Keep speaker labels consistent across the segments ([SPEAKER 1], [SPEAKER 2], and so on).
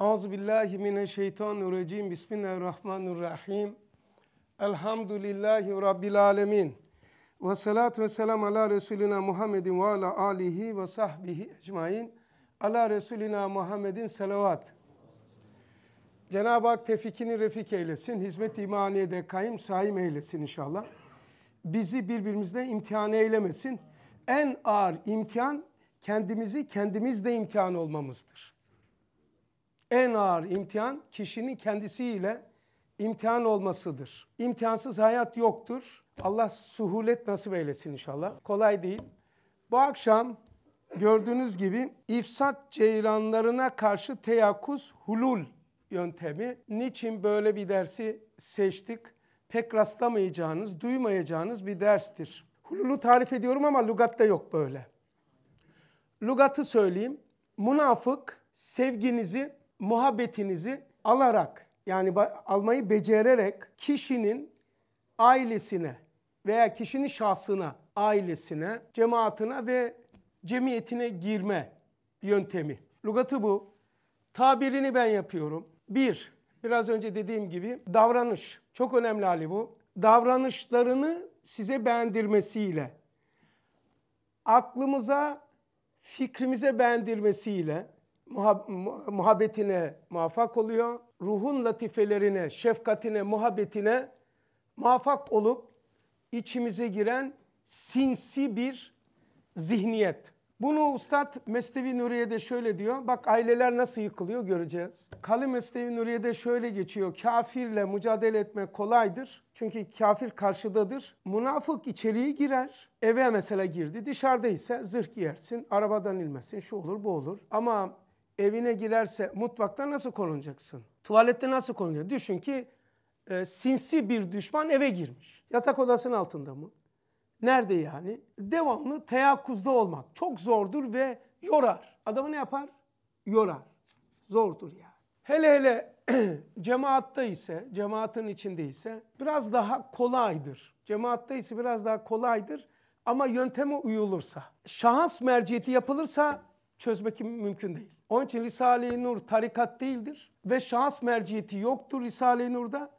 [SPEAKER 1] Auzu billahi mineşşeytanirracim. Bismillahirrahmanirrahim. Elhamdülillahi rabbil alamin. Ve salatu vesselam ala resulina Muhammedin ve ala alihi ve sahbihi ecmaîn. Ala resulina Muhammedin salavat. Cenab-ı Hak tevfikini refik eylesin. Hizmet imaniyede kayım saim eylesin inşallah. Bizi birbirimizle imtihan eylemesin. En ağır imtihan kendimizi kendimizle imtihan olmamızdır. En ağır imtihan kişinin kendisiyle imtihan olmasıdır. İmtihansız hayat yoktur. Allah suhulet nasip eylesin inşallah. Kolay değil. Bu akşam gördüğünüz gibi ifsat ceyranlarına karşı teyakkuz hulul yöntemi. Niçin böyle bir dersi seçtik? Pek rastlamayacağınız, duymayacağınız bir derstir. Hululu tarif ediyorum ama lugatta yok böyle. Lugatı söyleyeyim. Münafık sevginizi muhabbetinizi alarak yani almayı becererek kişinin ailesine veya kişinin şahsına, ailesine, cemaatine ve cemiyetine girme yöntemi. Lugatı bu. Tabirini ben yapıyorum. Bir, biraz önce dediğim gibi davranış. Çok önemli hali bu. Davranışlarını size beğendirmesiyle, aklımıza, fikrimize beğendirmesiyle, muhabbetine muvaffak oluyor. Ruhun latifelerine, şefkatine, muhabbetine muvaffak olup içimize giren sinsi bir zihniyet. Bunu Ustad Mesnevi Nuriye'de şöyle diyor. Bak aileler nasıl yıkılıyor göreceğiz. Kalı Mesnevi Nuriye'de şöyle geçiyor. Kafirle mücadele etme kolaydır. Çünkü kafir karşıdadır. Münafık içeriye girer. Eve mesela girdi. Dışarıda ise zırh giyersin. Arabadan inmesin. Şu olur bu olur. Ama evine girerse mutfakta nasıl korunacaksın? Tuvalette nasıl korunacaksın? Düşün ki e, sinsi bir düşman eve girmiş. Yatak odasının altında mı? Nerede yani? Devamlı teyakkuzda olmak çok zordur ve yorar. Adamı ne yapar? Yorar. Zordur yani. Hele hele cemaatta ise, cemaatin içinde ise biraz daha kolaydır. Cemaatta ise biraz daha kolaydır ama yönteme uyulursa, şahıs merciyeti yapılırsa çözmek mümkün değil. Onun için Risale-i Nur tarikat değildir ve şans merciyeti yoktur Risale-i Nur'da.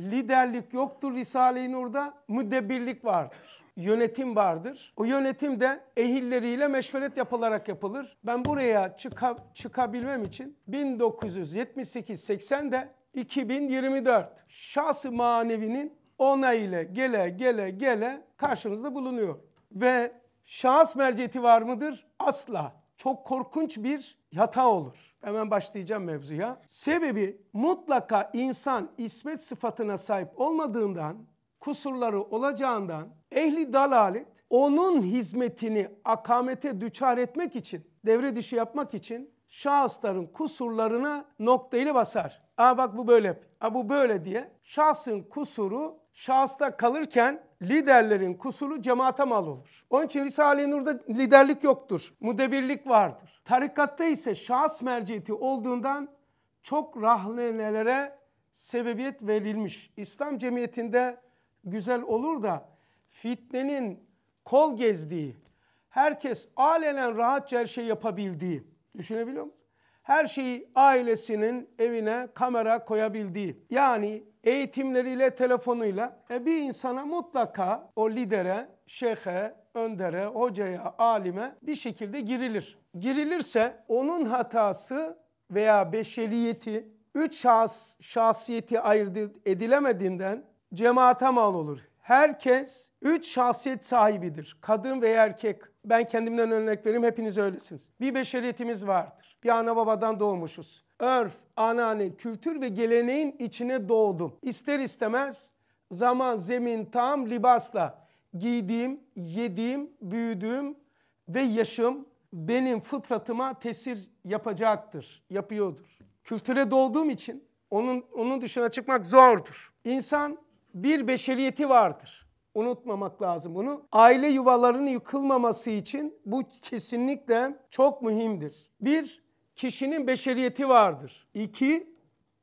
[SPEAKER 1] Liderlik yoktur Risale-i Nur'da. Müdebirlik vardır. Yönetim vardır. O yönetim de ehilleriyle meşveret yapılarak yapılır. Ben buraya çıka, çıkabilmem için 1978-80'de 2024 şahsı manevinin onayıyla gele gele gele karşınızda bulunuyor. Ve şahıs merciyeti var mıdır? Asla. Çok korkunç bir hata olur. Hemen başlayacağım mevzuya. Sebebi mutlaka insan ismet sıfatına sahip olmadığından, kusurları olacağından ehli dalalet onun hizmetini akamete düçar etmek için, devre dışı yapmak için şahısların kusurlarına noktayla basar. Aa bak bu böyle, aa bu böyle diye şahsın kusuru şahısta kalırken liderlerin kusuru cemaate mal olur. Onun için Risale-i Nur'da liderlik yoktur. Mudebirlik vardır. Tarikatta ise şahıs merciyeti olduğundan çok rahnelere sebebiyet verilmiş. İslam cemiyetinde güzel olur da fitnenin kol gezdiği, herkes alenen rahatça her şey yapabildiği. Düşünebiliyor musun? her şeyi ailesinin evine kamera koyabildiği yani eğitimleriyle telefonuyla e bir insana mutlaka o lidere, şeyhe, öndere, hocaya, alime bir şekilde girilir. Girilirse onun hatası veya beşeriyeti üç şahs, şahsiyeti ayırt edilemediğinden cemaate mal olur. Herkes üç şahsiyet sahibidir. Kadın ve erkek. Ben kendimden örnek vereyim hepiniz öylesiniz. Bir beşeriyetimiz vardır bir ana babadan doğmuşuz. Örf, anane, kültür ve geleneğin içine doğdum. İster istemez zaman, zemin, tam libasla giydiğim, yediğim, büyüdüğüm ve yaşım benim fıtratıma tesir yapacaktır, yapıyordur. Kültüre doğduğum için onun, onun dışına çıkmak zordur. İnsan bir beşeriyeti vardır. Unutmamak lazım bunu. Aile yuvalarının yıkılmaması için bu kesinlikle çok mühimdir. Bir, kişinin beşeriyeti vardır. İki,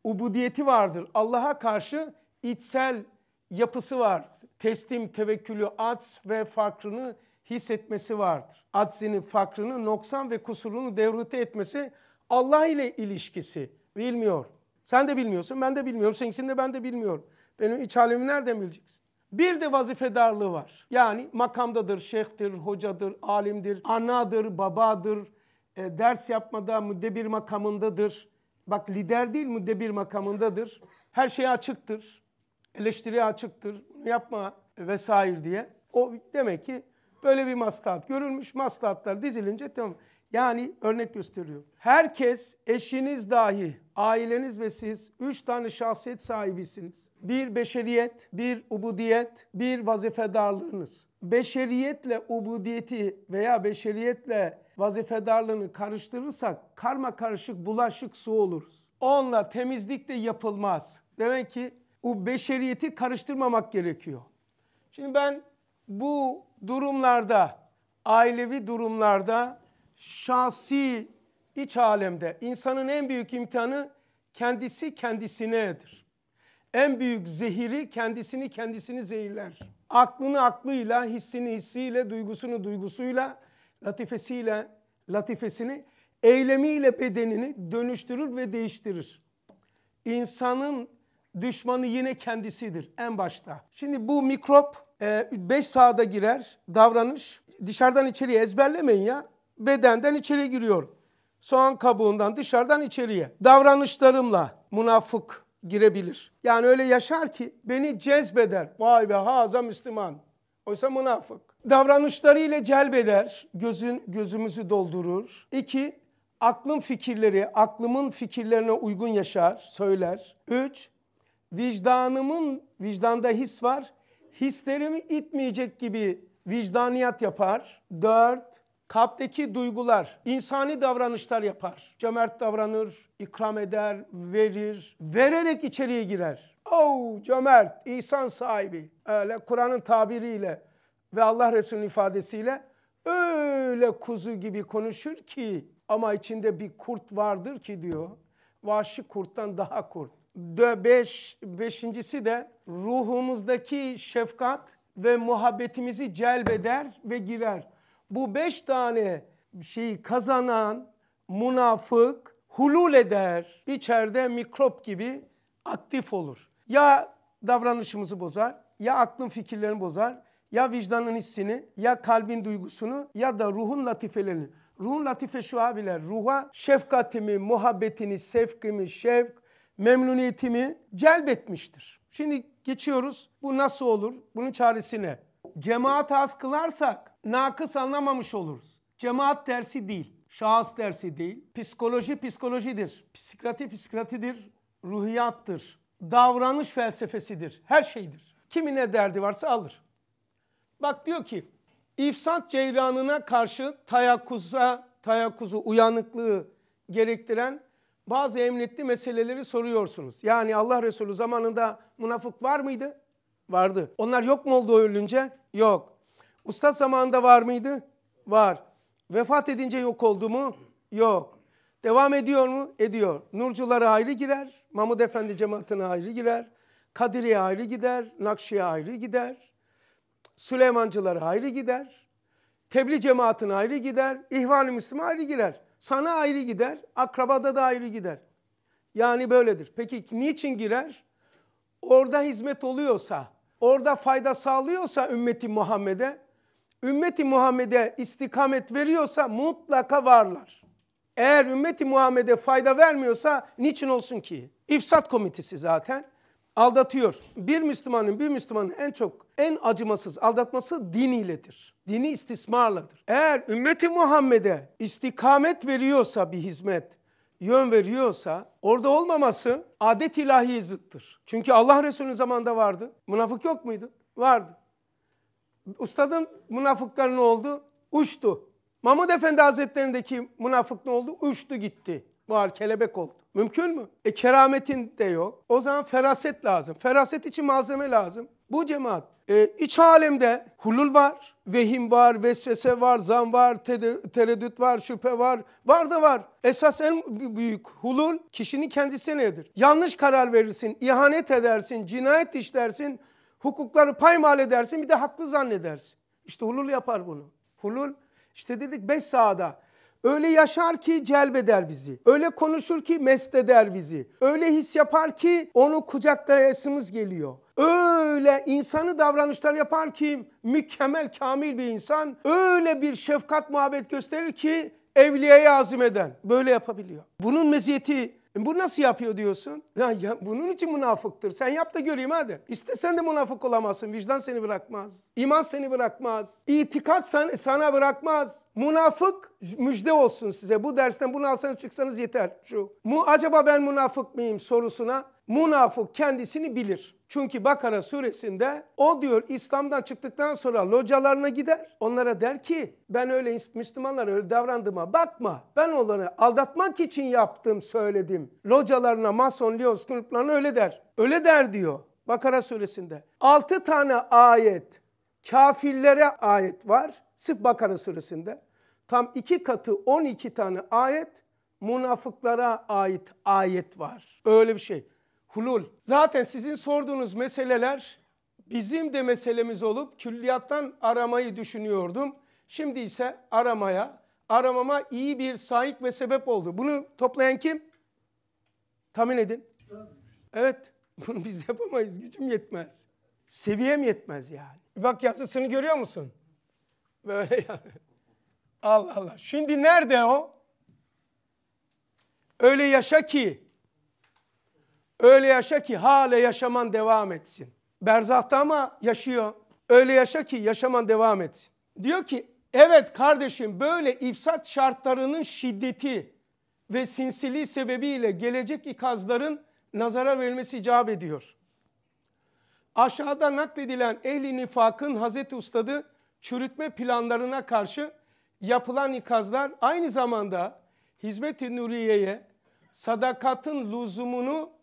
[SPEAKER 1] ubudiyeti vardır. Allah'a karşı içsel yapısı vardır. Teslim, tevekkülü, aç ve fakrını hissetmesi vardır. Aczini, fakrını, noksan ve kusurunu devrute etmesi Allah ile ilişkisi. Bilmiyor. Sen de bilmiyorsun, ben de bilmiyorum. Seninkisini de ben de bilmiyorum. Benim iç halimi nereden bileceksin? Bir de vazifedarlığı var. Yani makamdadır, şeyhtir, hocadır, alimdir, anadır, babadır, e, ders yapmada müddebir makamındadır. Bak lider değil müdebir makamındadır. Her şey açıktır. Eleştiriye açıktır. Bunu yapma vesaire diye. O demek ki böyle bir maslahat görülmüş. Maslahatlar dizilince tamam. Yani örnek gösteriyor. Herkes eşiniz dahi, aileniz ve siz üç tane şahsiyet sahibisiniz. Bir beşeriyet, bir ubudiyet, bir vazifedarlığınız. Beşeriyetle ubudiyeti veya beşeriyetle vazifedarlığını karıştırırsak karma karışık bulaşık su oluruz. Onunla temizlik de yapılmaz. Demek ki bu beşeriyeti karıştırmamak gerekiyor. Şimdi ben bu durumlarda, ailevi durumlarda, şahsi iç alemde insanın en büyük imtihanı kendisi kendisinedir. En büyük zehiri kendisini kendisini zehirler. Aklını aklıyla, hissini hissiyle, duygusunu duygusuyla, latifesiyle latifesini eylemiyle bedenini dönüştürür ve değiştirir. İnsanın düşmanı yine kendisidir en başta. Şimdi bu mikrop 5 e, sahada girer davranış. Dışarıdan içeriye ezberlemeyin ya. Bedenden içeri giriyor. Soğan kabuğundan dışarıdan içeriye. Davranışlarımla münafık girebilir. Yani öyle yaşar ki beni cezbeder. Vay be haza Müslüman. Oysa münafık davranışlarıyla celbeder, gözün gözümüzü doldurur. İki, aklım fikirleri, aklımın fikirlerine uygun yaşar, söyler. Üç, vicdanımın, vicdanda his var, hislerimi itmeyecek gibi vicdaniyat yapar. Dört, kalpteki duygular, insani davranışlar yapar. Cömert davranır, ikram eder, verir, vererek içeriye girer. Oh cömert, insan sahibi, öyle Kur'an'ın tabiriyle ve Allah Resulü'nün ifadesiyle öyle kuzu gibi konuşur ki ama içinde bir kurt vardır ki diyor. Vahşi kurttan daha kurt. De beş, beşincisi de ruhumuzdaki şefkat ve muhabbetimizi celbeder ve girer. Bu beş tane şeyi kazanan münafık hulul eder. İçeride mikrop gibi aktif olur. Ya davranışımızı bozar, ya aklın fikirlerini bozar, ya vicdanın hissini, ya kalbin duygusunu ya da ruhun latifelerini. Ruhun latife şu abiler, ruha şefkatimi, muhabbetini, sevkimi, şevk, memnuniyetimi celbetmiştir. Şimdi geçiyoruz. Bu nasıl olur? Bunun çaresi ne? Cemaat az kılarsak nakıs anlamamış oluruz. Cemaat dersi değil, şahıs dersi değil. Psikoloji psikolojidir, Psikrati psikratidir. ruhiyattır, davranış felsefesidir, her şeydir. Kimine derdi varsa alır. Bak diyor ki ifsat ceyranına karşı tayakkuza, tayakuzu uyanıklığı gerektiren bazı emniyetli meseleleri soruyorsunuz. Yani Allah Resulü zamanında münafık var mıydı? Vardı. Onlar yok mu oldu ölünce? Yok. Usta zamanında var mıydı? Var. Vefat edince yok oldu mu? Yok. Devam ediyor mu? Ediyor. Nurcuları ayrı girer, Mahmud Efendi cemaatine ayrı girer, Kadiriye ayrı gider, Nakşi'ye ayrı gider, Süleymancılar ayrı gider. Tebliğ cemaatine ayrı gider. İhvan-ı Müslüme ayrı girer. Sana ayrı gider. Akrabada da ayrı gider. Yani böyledir. Peki niçin girer? Orada hizmet oluyorsa, orada fayda sağlıyorsa ümmeti Muhammed'e, ümmeti Muhammed'e istikamet veriyorsa mutlaka varlar. Eğer ümmeti Muhammed'e fayda vermiyorsa niçin olsun ki? İfsat komitesi zaten aldatıyor. Bir Müslümanın bir Müslümanın en çok en acımasız aldatması din iledir. Dini istismarladır. Eğer ümmeti Muhammed'e istikamet veriyorsa bir hizmet, yön veriyorsa orada olmaması adet ilahi zıttır. Çünkü Allah Resulü'nün zamanında vardı. Münafık yok muydu? Vardı. Ustadın münafıkları ne oldu? Uçtu. Mahmud Efendi Hazretleri'ndeki münafık ne oldu? Uçtu gitti var, kelebek oldu. Mümkün mü? E kerametin de yok. O zaman feraset lazım. Feraset için malzeme lazım. Bu cemaat e, iç alemde hulul var, vehim var, vesvese var, zan var, tereddüt var, şüphe var. Var da var. Esas en büyük hulul kişinin kendisi nedir? Yanlış karar verirsin, ihanet edersin, cinayet işlersin, hukukları paymal edersin bir de haklı zannedersin. İşte hulul yapar bunu. Hulul işte dedik beş sahada Öyle yaşar ki celbeder bizi. Öyle konuşur ki mest eder bizi. Öyle his yapar ki onu kucaklayasımız geliyor. Öyle insanı davranışlar yapar ki mükemmel, kamil bir insan. Öyle bir şefkat muhabbet gösterir ki evliyeye azim eden. Böyle yapabiliyor. Bunun meziyeti e, bu nasıl yapıyor diyorsun? Ya, ya bunun için münafıktır. Sen yap da göreyim hadi. İstesen de münafık olamazsın. Vicdan seni bırakmaz. İman seni bırakmaz. İtikat sana, sana bırakmaz. Münafık müjde olsun size. Bu dersten bunu alsanız çıksanız yeter. Şu. Mu, acaba ben münafık mıyım sorusuna Münafık kendisini bilir. Çünkü Bakara suresinde o diyor İslam'dan çıktıktan sonra localarına gider. Onlara der ki ben öyle Müslümanlara öyle davrandığıma bakma. Ben onları aldatmak için yaptım söyledim. Localarına mason, liyos gruplarına öyle der. Öyle der diyor Bakara suresinde. altı tane ayet kafirlere ayet var. Sırf Bakara suresinde. Tam iki katı 12 tane ayet münafıklara ait ayet var. Öyle bir şey hulul. Zaten sizin sorduğunuz meseleler bizim de meselemiz olup külliyattan aramayı düşünüyordum. Şimdi ise aramaya, aramama iyi bir sahip ve sebep oldu. Bunu toplayan kim? Tahmin edin. Evet, bunu biz yapamayız, gücüm yetmez. Seviyem yetmez yani. Bak yazısını görüyor musun? Böyle yani. Allah Allah. Şimdi nerede o? Öyle yaşa ki Öyle yaşa ki hale yaşaman devam etsin. Berzahta ama yaşıyor. Öyle yaşa ki yaşaman devam etsin. Diyor ki evet kardeşim böyle ifsat şartlarının şiddeti ve sinsili sebebiyle gelecek ikazların nazara verilmesi icap ediyor. Aşağıda nakledilen ehli nifakın Hazreti Ustadı çürütme planlarına karşı yapılan ikazlar aynı zamanda hizmet-i nuriyeye sadakatın lüzumunu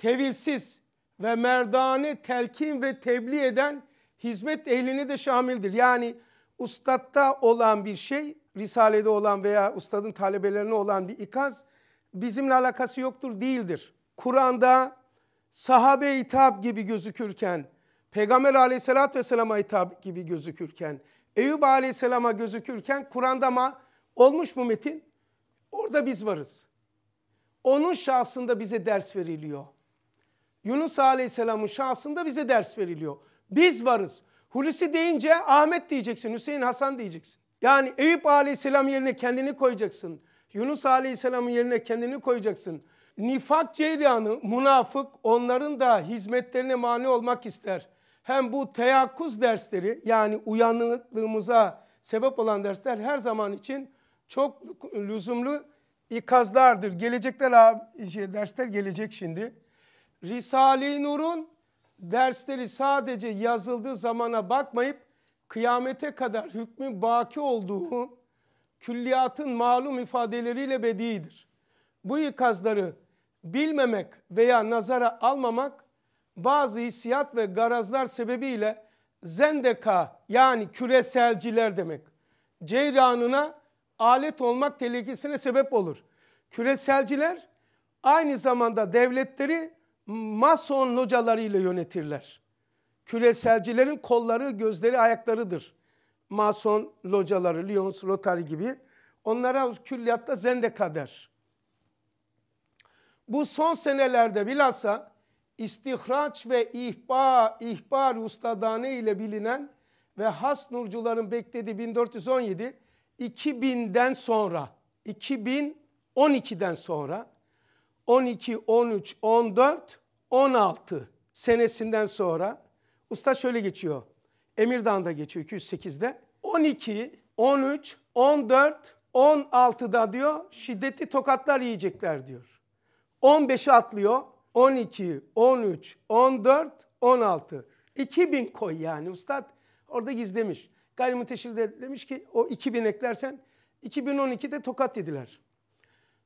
[SPEAKER 1] tevilsiz ve merdane telkin ve tebliğ eden hizmet ehline de şamildir. Yani ustatta olan bir şey, risalede olan veya ustadın talebelerine olan bir ikaz bizimle alakası yoktur, değildir. Kur'an'da sahabe hitap gibi gözükürken, Peygamber aleyhissalatü vesselama hitap gibi gözükürken, Eyüp aleyhisselama gözükürken Kur'an'da ma olmuş mu metin? Orada biz varız. Onun şahsında bize ders veriliyor. Yunus Aleyhisselam'ın şahsında bize ders veriliyor. Biz varız. Hulusi deyince Ahmet diyeceksin, Hüseyin Hasan diyeceksin. Yani Eyüp Aleyhisselam yerine kendini koyacaksın. Yunus Aleyhisselam'ın yerine kendini koyacaksın. Nifak cereyanı, münafık onların da hizmetlerine mani olmak ister. Hem bu teyakkuz dersleri yani uyanıklığımıza sebep olan dersler her zaman için çok lüzumlu ikazlardır. Gelecekler abi, şey, dersler gelecek şimdi. Risale-i Nur'un dersleri sadece yazıldığı zamana bakmayıp kıyamete kadar hükmün baki olduğu külliyatın malum ifadeleriyle bediidir. Bu ikazları bilmemek veya nazara almamak bazı hissiyat ve garazlar sebebiyle zendeka yani küreselciler demek. Ceyranına alet olmak tehlikesine sebep olur. Küreselciler aynı zamanda devletleri mason hocalarıyla yönetirler. Küreselcilerin kolları, gözleri, ayaklarıdır. Mason locaları, Lyons, Rotary gibi. Onlara külliyatta zendeka der. Bu son senelerde bilhassa istihraç ve ihba, ihbar ustadane ile bilinen ve has nurcuların beklediği 1417 2000'den sonra 2012'den sonra 12, 13, 14 16 senesinden sonra usta şöyle geçiyor. Emirdağ'da geçiyor 208'de. 12, 13, 14, 16'da diyor şiddetli tokatlar yiyecekler diyor. 15'e atlıyor. 12, 13, 14, 16. 2000 koy yani ustad. Orada gizlemiş. Gayrimuteşir de demiş ki o 2000 eklersen 2012'de tokat yediler.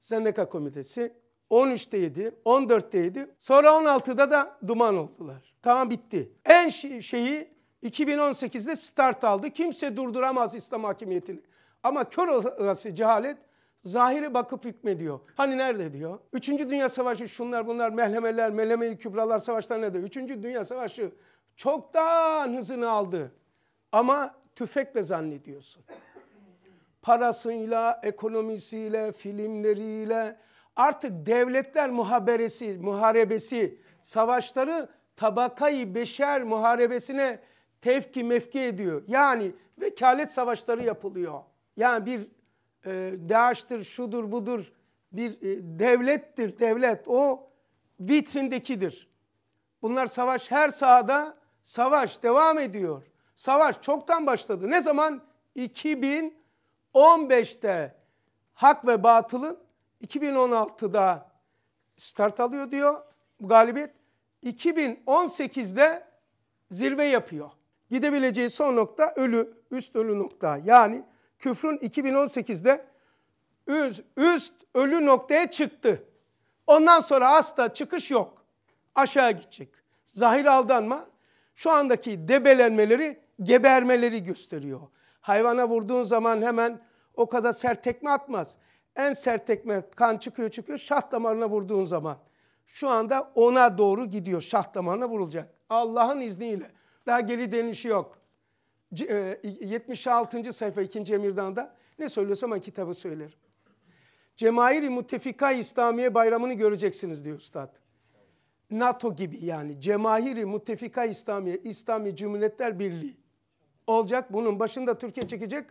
[SPEAKER 1] Zendeka Komitesi 13'te yedi, 14'te yedi. Sonra 16'da da duman oldular. Tamam bitti. En şeyi 2018'de start aldı. Kimse durduramaz İslam hakimiyetini. Ama kör orası cehalet zahiri bakıp hükmediyor. Hani nerede diyor? Üçüncü Dünya Savaşı şunlar bunlar mehlemeler, meleme-i kübralar savaşlar nerede? Üçüncü Dünya Savaşı çoktan hızını aldı. Ama tüfekle zannediyorsun. Parasıyla, ekonomisiyle, filmleriyle, artık devletler muhaberesi, muharebesi, savaşları tabakayı beşer muharebesine tevki mefki ediyor. Yani vekalet savaşları yapılıyor. Yani bir e, DAEŞ'tir, şudur budur bir e, devlettir devlet. O vitrindekidir. Bunlar savaş her sahada savaş devam ediyor. Savaş çoktan başladı. Ne zaman? 2015'te hak ve batılın 2016'da start alıyor diyor bu galibiyet. 2018'de zirve yapıyor. Gidebileceği son nokta ölü, üst ölü nokta. Yani küfrün 2018'de üst, üst ölü noktaya çıktı. Ondan sonra asla çıkış yok. Aşağı gidecek. Zahir aldanma şu andaki debelenmeleri, gebermeleri gösteriyor. Hayvana vurduğun zaman hemen o kadar sert tekme atmaz. En sert tekme kan çıkıyor çıkıyor şah damarına vurduğun zaman. Şu anda ona doğru gidiyor şah damarına vurulacak. Allah'ın izniyle. Daha geri denişi yok. 76. E, sayfa 2. Emir'den de ne söylüyorsam ben kitabı söylerim. Cemairi Muttefika İslamiye bayramını göreceksiniz diyor Üstad. NATO gibi yani Cemahiri Muttefika İslamiye, İslami Cumhuriyetler Birliği olacak. Bunun başında Türkiye çekecek.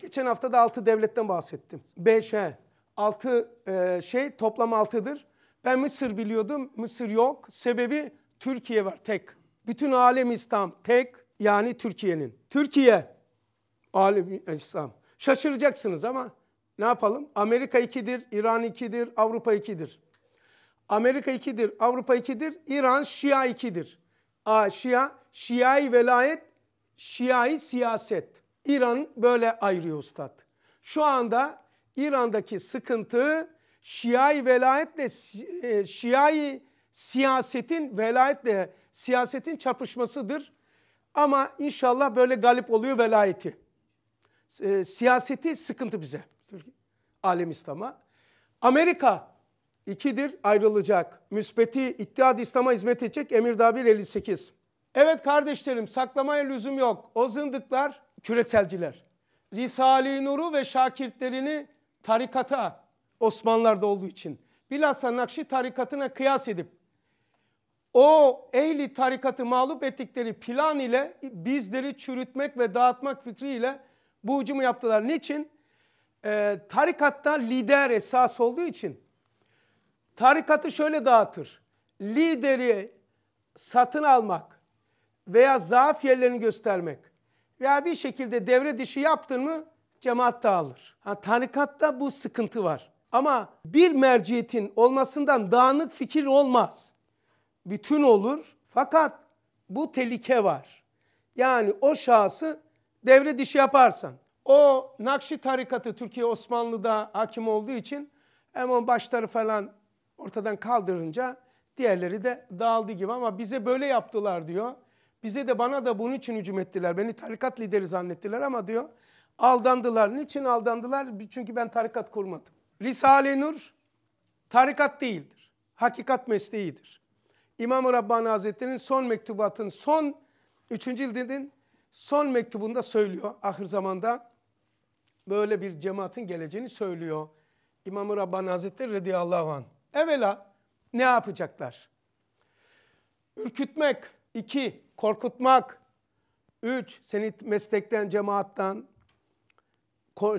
[SPEAKER 1] Geçen hafta da altı devletten bahsettim. Beş he. Altı e, şey toplam altıdır. Ben Mısır biliyordum. Mısır yok. Sebebi Türkiye var tek. Bütün alem İslam tek yani Türkiye'nin. Türkiye alem İslam. Şaşıracaksınız ama ne yapalım? Amerika 2'dir, İran 2'dir, Avrupa 2'dir. Amerika 2'dir, Avrupa 2'dir, İran Şia 2'dir. A, Şia, Şiai velayet, Şiai siyaset. İran böyle ayrıyor ustad. Şu anda İran'daki sıkıntı Şiai velayetle e, Şiai siyasetin velayetle siyasetin çarpışmasıdır. Ama inşallah böyle galip oluyor velayeti. E, siyaseti sıkıntı bize. Türkiye, alem İslam'a. Amerika ikidir ayrılacak. Müsbeti İttihad İslam'a hizmet edecek. Emir Dabir 58. Evet kardeşlerim saklamaya lüzum yok. O zındıklar küreselciler. Risale-i Nur'u ve şakirtlerini tarikata Osmanlılar'da olduğu için bilhassa Nakşi tarikatına kıyas edip o ehli tarikatı mağlup ettikleri plan ile bizleri çürütmek ve dağıtmak fikriyle bu hücumu yaptılar. Niçin? Ee, tarikatta lider esas olduğu için tarikatı şöyle dağıtır. Lideri satın almak veya zaaf yerlerini göstermek veya bir şekilde devre dışı yaptın mı cemaat dağılır. Ha, tarikatta bu sıkıntı var. Ama bir merciyetin olmasından dağınık fikir olmaz. Bütün olur fakat bu tehlike var. Yani o şahsı devre dışı yaparsan. O Nakşi tarikatı Türkiye Osmanlı'da hakim olduğu için hemen başları falan ortadan kaldırınca diğerleri de dağıldı gibi ama bize böyle yaptılar diyor. Bize de bana da bunun için hücum ettiler. Beni tarikat lideri zannettiler ama diyor Aldandılar. Niçin aldandılar? Çünkü ben tarikat kurmadım. Risale-i Nur tarikat değildir. Hakikat mesleğidir. İmam-ı Rabbani Hazretleri'nin son mektubatın son 3. cildinin son mektubunda söylüyor. Ahir zamanda böyle bir cemaatin geleceğini söylüyor. İmam-ı Rabbani Hazretleri radıyallahu anh. Evvela ne yapacaklar? Ürkütmek. iki Korkutmak. Üç, seni meslekten, cemaattan,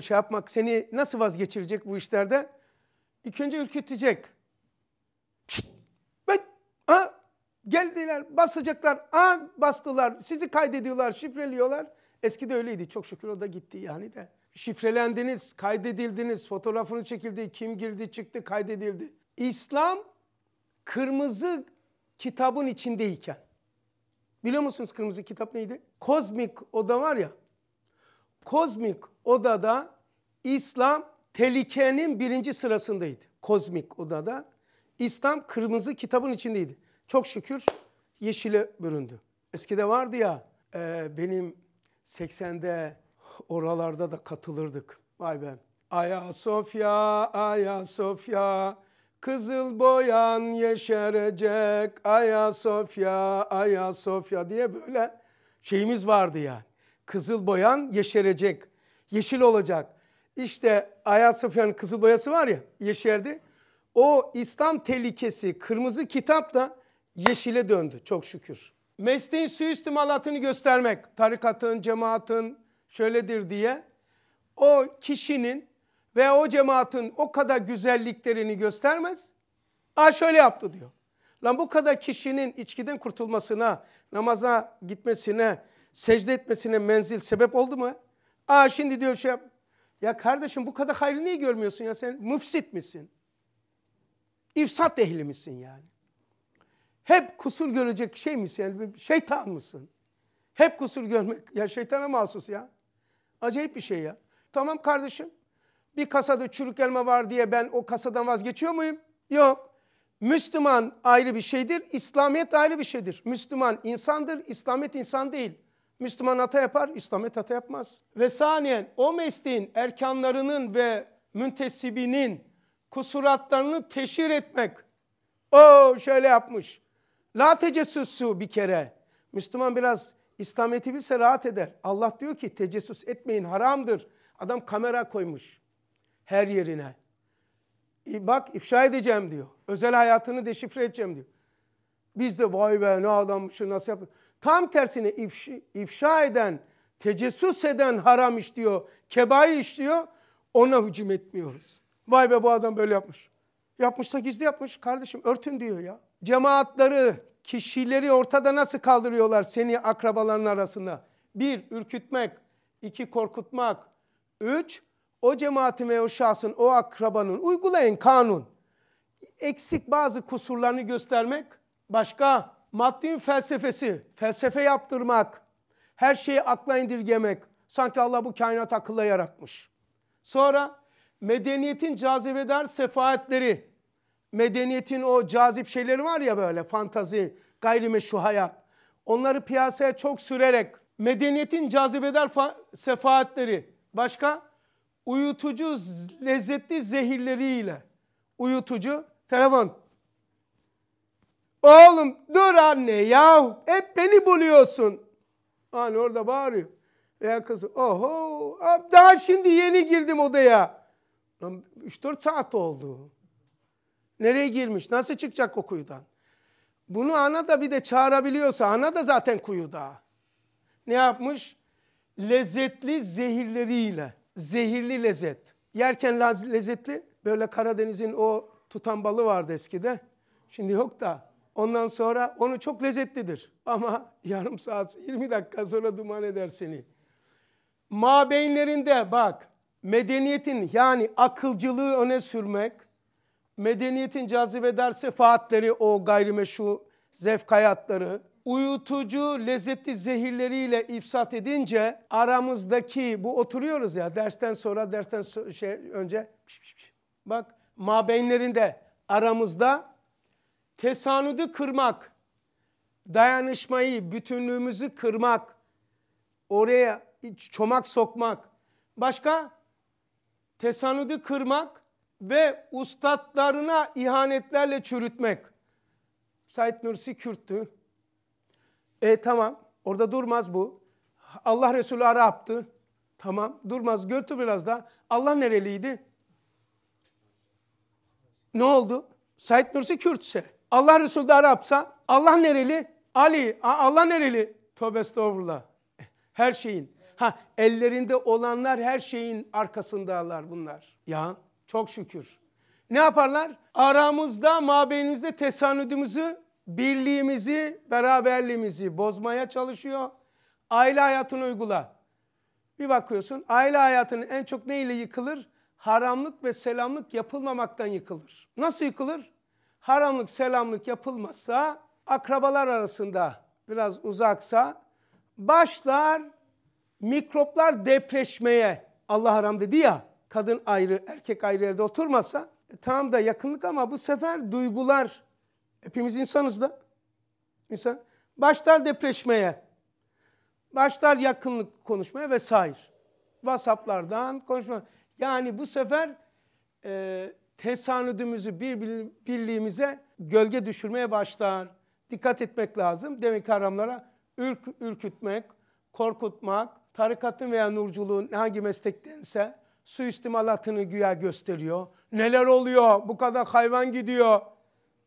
[SPEAKER 1] şey yapmak seni nasıl vazgeçirecek bu işlerde? İlk önce ürkütecek. ben, ha, geldiler basacaklar. Aa, bastılar. Sizi kaydediyorlar, şifreliyorlar. Eski de öyleydi. Çok şükür o da gitti yani de. Şifrelendiniz, kaydedildiniz, fotoğrafını çekildi, kim girdi çıktı kaydedildi. İslam kırmızı kitabın içindeyken. Biliyor musunuz kırmızı kitap neydi? Kozmik oda var ya kozmik odada İslam tehlikenin birinci sırasındaydı. Kozmik odada İslam kırmızı kitabın içindeydi. Çok şükür yeşile büründü. Eskide vardı ya e, benim 80'de oralarda da katılırdık. Vay be. Ayasofya, Ayasofya, kızıl boyan yeşerecek. Ayasofya, Ayasofya diye böyle şeyimiz vardı yani. Kızıl boyan yeşerecek. Yeşil olacak. İşte Ayasofya'nın kızıl boyası var ya yeşerdi. O İslam tehlikesi kırmızı kitap da yeşile döndü çok şükür. Mesleğin suistimalatını göstermek tarikatın, cemaatin şöyledir diye o kişinin ve o cemaatin o kadar güzelliklerini göstermez. Aa şöyle yaptı diyor. Lan bu kadar kişinin içkiden kurtulmasına, namaza gitmesine, secde etmesine menzil sebep oldu mu? Aa şimdi diyor şey yap. Ya kardeşim bu kadar hayrı niye görmüyorsun ya sen? Müfsit misin? İfsat ehli misin yani? Hep kusur görecek şey misin? Yani şeytan mısın? Hep kusur görmek. Ya şeytana mahsus ya. Acayip bir şey ya. Tamam kardeşim. Bir kasada çürük elma var diye ben o kasadan vazgeçiyor muyum? Yok. Müslüman ayrı bir şeydir. İslamiyet ayrı bir şeydir. Müslüman insandır. İslamiyet insan değil. Müslüman hata yapar, İslamet hata yapmaz. Ve saniyen o mesleğin erkanlarının ve müntesibinin kusuratlarını teşhir etmek. O şöyle yapmış. La tecessüsü bir kere. Müslüman biraz İslamiyet'i bilse rahat eder. Allah diyor ki tecessüs etmeyin haramdır. Adam kamera koymuş her yerine. E bak ifşa edeceğim diyor. Özel hayatını deşifre edeceğim diyor. Biz de vay be ne adammışı nasıl yapıyor. Tam tersini ifşa, eden, tecessüs eden haram işliyor, kebair işliyor. Ona hücum etmiyoruz. Vay be bu adam böyle yapmış. Yapmışsa gizli yapmış. Kardeşim örtün diyor ya. Cemaatları, kişileri ortada nasıl kaldırıyorlar seni akrabaların arasında? Bir, ürkütmek. iki korkutmak. Üç, o cemaatin ve o şahsın, o akrabanın uygulayın kanun. Eksik bazı kusurlarını göstermek. Başka? maddenin felsefesi, felsefe yaptırmak, her şeyi akla indirgemek, sanki Allah bu kainat akılla yaratmış. Sonra medeniyetin cazibedar sefaatleri, medeniyetin o cazip şeyleri var ya böyle fantazi, gayrimeşru hayat. Onları piyasaya çok sürerek medeniyetin cazibedar sefaatleri, başka uyutucu lezzetli zehirleriyle, uyutucu telefon, Oğlum dur anne yahu hep beni buluyorsun. Anne orada bağırıyor. Veya kızı oho daha şimdi yeni girdim odaya. 3-4 saat oldu. Nereye girmiş? Nasıl çıkacak o kuyudan? Bunu ana da bir de çağırabiliyorsa ana da zaten kuyuda. Ne yapmış? Lezzetli zehirleriyle. Zehirli lezzet. Yerken lezzetli böyle Karadeniz'in o tutan balı vardı eskide. Şimdi yok da Ondan sonra onu çok lezzetlidir. Ama yarım saat, 20 dakika sonra duman eder seni. Mabeynlerinde bak, medeniyetin yani akılcılığı öne sürmek, medeniyetin cazibedar sefaatleri, o gayrimeşru zevk hayatları, uyutucu lezzetli zehirleriyle ifsat edince aramızdaki bu oturuyoruz ya dersten sonra dersten so şey önce piş piş piş. bak mabeynlerinde aramızda tesanüdü kırmak, dayanışmayı, bütünlüğümüzü kırmak, oraya çomak sokmak. Başka? Tesanüdü kırmak ve ustatlarına ihanetlerle çürütmek. Said Nursi Kürttü. E tamam orada durmaz bu. Allah Resulü Arap'tı. Tamam durmaz götür biraz da. Allah nereliydi? Ne oldu? Said Nursi Kürtse. Allah Resulü de Arapsa Allah nereli? Ali. Allah nereli? Tövbe estağfurullah. Her şeyin. Ha ellerinde olanlar her şeyin arkasındalar bunlar. Ya çok şükür. Ne yaparlar? Aramızda, mabeynimizde tesanüdümüzü, birliğimizi, beraberliğimizi bozmaya çalışıyor. Aile hayatını uygula. Bir bakıyorsun aile hayatının en çok neyle yıkılır? Haramlık ve selamlık yapılmamaktan yıkılır. Nasıl yıkılır? haramlık selamlık yapılmazsa, akrabalar arasında biraz uzaksa başlar mikroplar depreşmeye. Allah haram dedi ya kadın ayrı erkek ayrı evde oturmasa e, tamam da yakınlık ama bu sefer duygular hepimiz insanız da insan başlar depreşmeye başlar yakınlık konuşmaya vesaire WhatsApp'lardan konuşma yani bu sefer e, tesanüdümüzü birbirliğimize gölge düşürmeye başlar. Dikkat etmek lazım. Demek kavramlara ürk, ürkütmek, korkutmak, tarikatın veya nurculuğun hangi meslektense suistimalatını güya gösteriyor. Neler oluyor? Bu kadar hayvan gidiyor.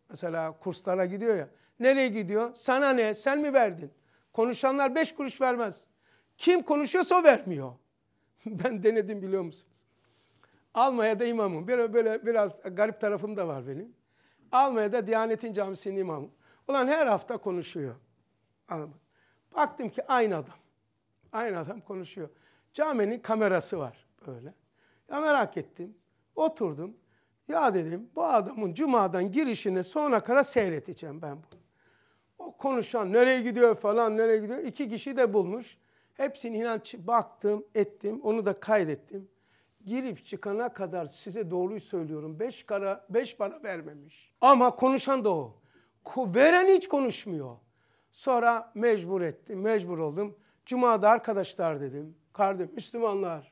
[SPEAKER 1] Mesela kurslara gidiyor ya. Nereye gidiyor? Sana ne? Sen mi verdin? Konuşanlar beş kuruş vermez. Kim konuşuyorsa o vermiyor. ben denedim biliyor musun? Almaya da imamım. Böyle, böyle biraz garip tarafım da var benim. Almaya da Diyanet'in camisinin imamım. Ulan her hafta konuşuyor. Baktım ki aynı adam. Aynı adam konuşuyor. Caminin kamerası var böyle. Ya merak ettim. Oturdum. Ya dedim bu adamın cumadan girişini sonuna kadar seyredeceğim ben bunu. O konuşan nereye gidiyor falan nereye gidiyor. İki kişi de bulmuş. Hepsini inanç baktım ettim onu da kaydettim girip çıkana kadar size doğruyu söylüyorum. Beş, kara, beş para vermemiş. Ama konuşan da o. Ko veren hiç konuşmuyor. Sonra mecbur ettim, mecbur oldum. Cuma'da arkadaşlar dedim, kardeşim Müslümanlar.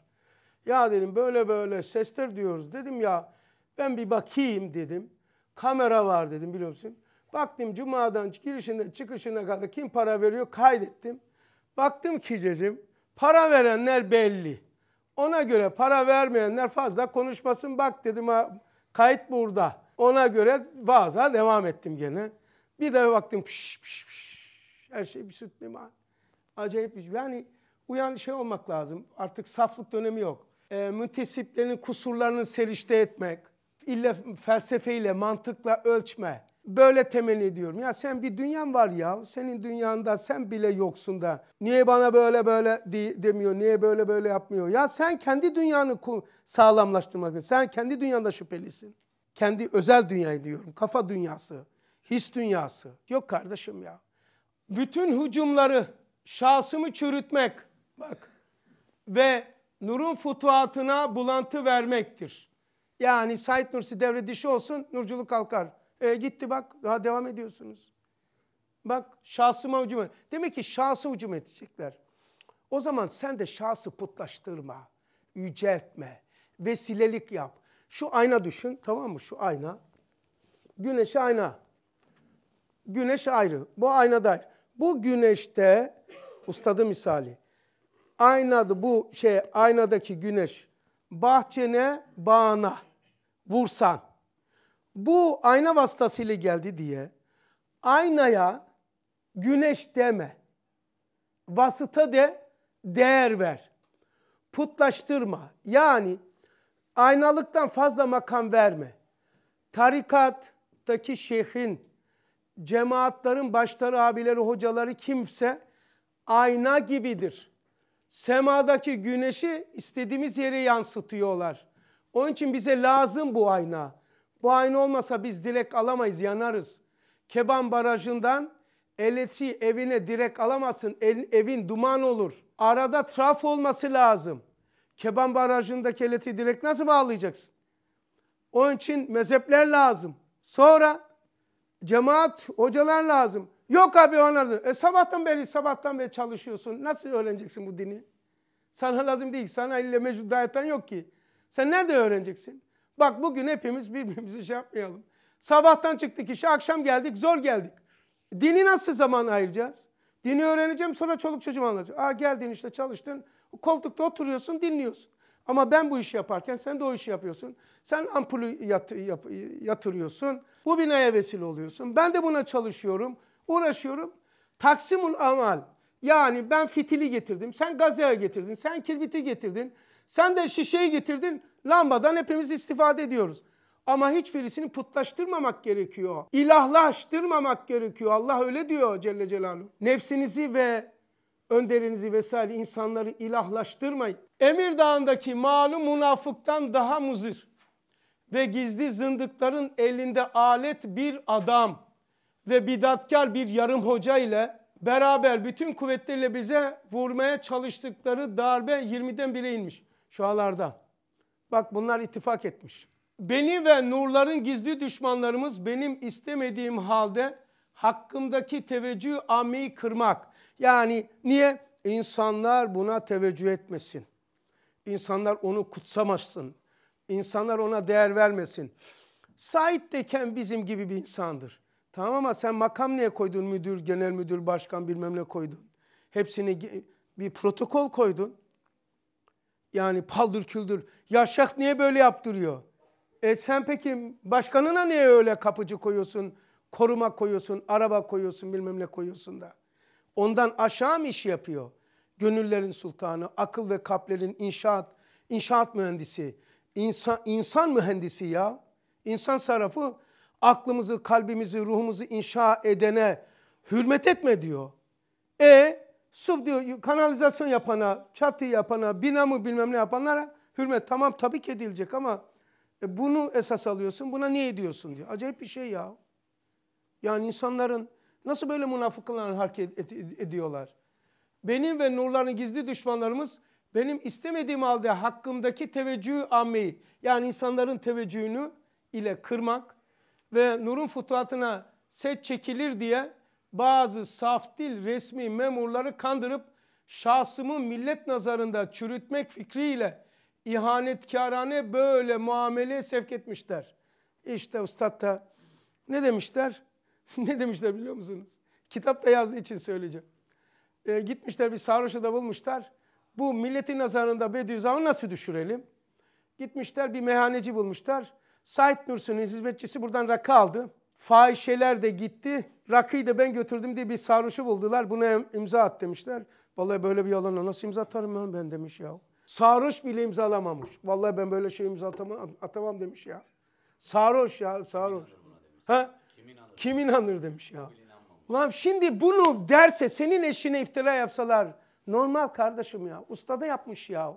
[SPEAKER 1] Ya dedim böyle böyle sesler diyoruz. Dedim ya ben bir bakayım dedim. Kamera var dedim biliyor musun? Baktım Cuma'dan girişine çıkışına kadar kim para veriyor kaydettim. Baktım ki dedim para verenler belli. Ona göre para vermeyenler fazla konuşmasın. Bak dedim ha, kayıt burada. Ona göre vaaza devam ettim gene. Bir de baktım piş piş piş. Her şey bir süt liman. Acayip bir şey. Yani uyan şey olmak lazım. Artık saflık dönemi yok. E, ee, müntesiplerin kusurlarını serişte etmek. İlle felsefeyle, mantıkla ölçme böyle temenni ediyorum. Ya sen bir dünyan var ya. Senin dünyanda sen bile yoksun da. Niye bana böyle böyle de, demiyor? Niye böyle böyle yapmıyor? Ya sen kendi dünyanı sağlamlaştırmak. Sen kendi dünyanda şüphelisin. Kendi özel dünyayı diyorum. Kafa dünyası, his dünyası. Yok kardeşim ya. Bütün hücumları şahsımı çürütmek. Bak. Ve nurun futuhatına bulantı vermektir. Yani Said Nursi devre dışı olsun, nurculuk kalkar. E, gitti bak daha devam ediyorsunuz. Bak şahsıma hücum Demek ki şahsı hücum edecekler. O zaman sen de şahsı putlaştırma, yüceltme, vesilelik yap. Şu ayna düşün tamam mı şu ayna. Güneş ayna. Güneş ayrı. Bu aynada Bu güneşte ustadı misali. Aynada bu şey aynadaki güneş bahçene bağına vursan bu ayna vasıtasıyla geldi diye aynaya güneş deme. Vasıta de değer ver. Putlaştırma. Yani aynalıktan fazla makam verme. Tarikattaki şeyhin, cemaatların başları, abileri, hocaları kimse ayna gibidir. Semadaki güneşi istediğimiz yere yansıtıyorlar. Onun için bize lazım bu ayna. Bu aynı olmasa biz direk alamayız, yanarız. Keban Barajı'ndan elektriği evine direk alamazsın. El, evin duman olur. Arada traf olması lazım. Keban Barajı'ndaki elektriği direk nasıl bağlayacaksın? Onun için mezhepler lazım. Sonra cemaat, hocalar lazım. Yok abi ona lazım. E sabahtan beri, sabahtan beri çalışıyorsun. Nasıl öğreneceksin bu dini? Sana lazım değil. Sana ille mevcut yok ki. Sen nerede öğreneceksin? Bak bugün hepimiz birbirimizi şey yapmayalım. Sabahtan çıktık işe, akşam geldik, zor geldik. Dini nasıl zaman ayıracağız? Dini öğreneceğim sonra çoluk çocuğum anlatacağım. Aa geldin işte çalıştın, koltukta oturuyorsun, dinliyorsun. Ama ben bu işi yaparken sen de o işi yapıyorsun. Sen ampulü yat, yap, yatırıyorsun. Bu binaya vesile oluyorsun. Ben de buna çalışıyorum, uğraşıyorum. Taksimul amal. Yani ben fitili getirdim, sen gazaya getirdin, sen kirbiti getirdin, sen de şişeyi getirdin. Lambadan hepimiz istifade ediyoruz. Ama hiçbirisini putlaştırmamak gerekiyor. İlahlaştırmamak gerekiyor. Allah öyle diyor Celle Celaluhu. Nefsinizi ve önderinizi vesaire insanları ilahlaştırmayın. Emir Dağı'ndaki malum münafıktan daha muzir ve gizli zındıkların elinde alet bir adam ve bidatkar bir yarım hoca ile beraber bütün kuvvetleriyle bize vurmaya çalıştıkları darbe 20'den bire inmiş şu alarda. Bak bunlar ittifak etmiş. Beni ve nurların gizli düşmanlarımız benim istemediğim halde hakkımdaki teveccüh ammeyi kırmak. Yani niye? İnsanlar buna teveccüh etmesin. İnsanlar onu kutsamasın. İnsanlar ona değer vermesin. Said deken bizim gibi bir insandır. Tamam ama sen makam niye koydun? Müdür, genel müdür, başkan bilmem ne koydun. Hepsini bir protokol koydun. Yani paldır küldür. Ya şah niye böyle yaptırıyor? E sen peki başkanına niye öyle kapıcı koyuyorsun, koruma koyuyorsun, araba koyuyorsun, bilmem ne koyuyorsun da? Ondan aşağı mı iş yapıyor? Gönüllerin sultanı, akıl ve kalplerin inşaat, inşaat mühendisi, insan, insan mühendisi ya. İnsan sarrafı aklımızı, kalbimizi, ruhumuzu inşa edene hürmet etme diyor. E Sub diyor kanalizasyon yapana, çatı yapana, binamı bilmem ne yapanlara hürmet tamam tabii ki edilecek ama e, bunu esas alıyorsun. Buna niye ediyorsun diyor. Acayip bir şey ya. Yani insanların nasıl böyle münafıklarla hareket ed ediyorlar? Benim ve nurların gizli düşmanlarımız benim istemediğim halde hakkımdaki teveccühü ammeyi yani insanların teveccühünü ile kırmak ve nurun futuhatına set çekilir diye bazı saftil resmi memurları kandırıp şahsımı millet nazarında çürütmek fikriyle ihanetkarane böyle muameleye sevk etmişler. İşte ustad da ne demişler? ne demişler biliyor musunuz? Kitapta yazdığı için söyleyeceğim. Ee, gitmişler bir sarhoşu da bulmuşlar. Bu milletin nazarında Bediüzzaman'ı nasıl düşürelim? Gitmişler bir mehaneci bulmuşlar. Said Nursi'nin hizmetçisi buradan rakı aldı. Fahişeler de gitti. Rakıyı da ben götürdüm diye bir sarhoşu buldular. Buna imza at demişler. Vallahi böyle bir yalanla nasıl imza atarım ben, demiş ya. Sarhoş bile imzalamamış. Vallahi ben böyle şey imza atamam, atamam demiş ya. Sarhoş ya sarhoş. Ha? Kim inanır, demiş ya. Lan şimdi bunu derse senin eşine iftira yapsalar normal kardeşim ya. Ustada yapmış ya.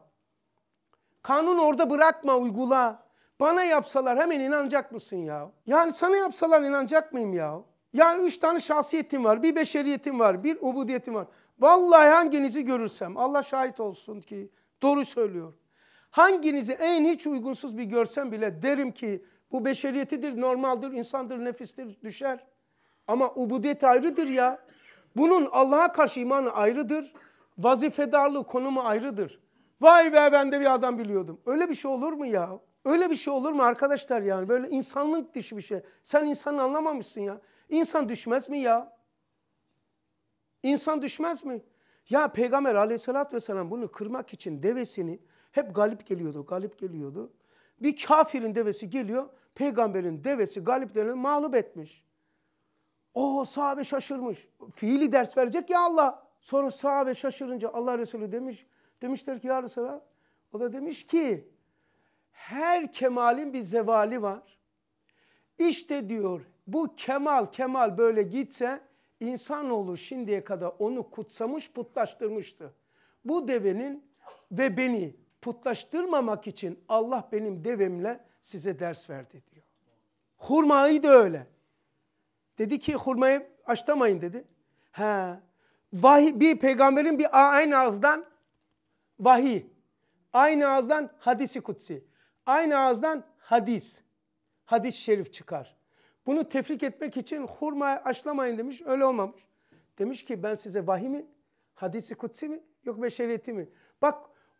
[SPEAKER 1] Kanun orada bırakma uygula. Bana yapsalar hemen inanacak mısın ya? Yani sana yapsalar inanacak mıyım ya? Ya üç tane şahsiyetim var. Bir beşeriyetim var. Bir ubudiyetim var. Vallahi hanginizi görürsem Allah şahit olsun ki doğru söylüyor. Hanginizi en hiç uygunsuz bir görsem bile derim ki bu beşeriyetidir, normaldir, insandır, nefistir, düşer. Ama ubudiyet ayrıdır ya. Bunun Allah'a karşı imanı ayrıdır. Vazifedarlığı konumu ayrıdır. Vay be ben de bir adam biliyordum. Öyle bir şey olur mu ya? Öyle bir şey olur mu arkadaşlar yani? Böyle insanlık dışı bir şey. Sen insanı anlamamışsın ya. İnsan düşmez mi ya? İnsan düşmez mi? Ya Peygamber aleyhissalatü vesselam bunu kırmak için devesini hep galip geliyordu, galip geliyordu. Bir kafirin devesi geliyor, peygamberin devesi galiplerini mağlup etmiş. O sahabe şaşırmış. Fiili ders verecek ya Allah. Sonra sahabe şaşırınca Allah Resulü demiş, demişler ki ya Resulallah, o da demiş ki her kemalin bir zevali var. İşte diyor bu kemal kemal böyle gitse insanoğlu şimdiye kadar onu kutsamış putlaştırmıştı. Bu devenin ve beni putlaştırmamak için Allah benim devemle size ders verdi diyor. Hurmayı da öyle. Dedi ki hurmayı açtamayın dedi. He. Vahiy, bir peygamberin bir aynı ağızdan vahiy. Aynı ağızdan hadisi kutsi. Aynı ağızdan hadis, hadis-i şerif çıkar. Bunu tefrik etmek için hurma aşlamayın demiş, öyle olmamış. Demiş ki ben size vahimi, hadisi kutsi mi, yok beşeriyeti mi? Bak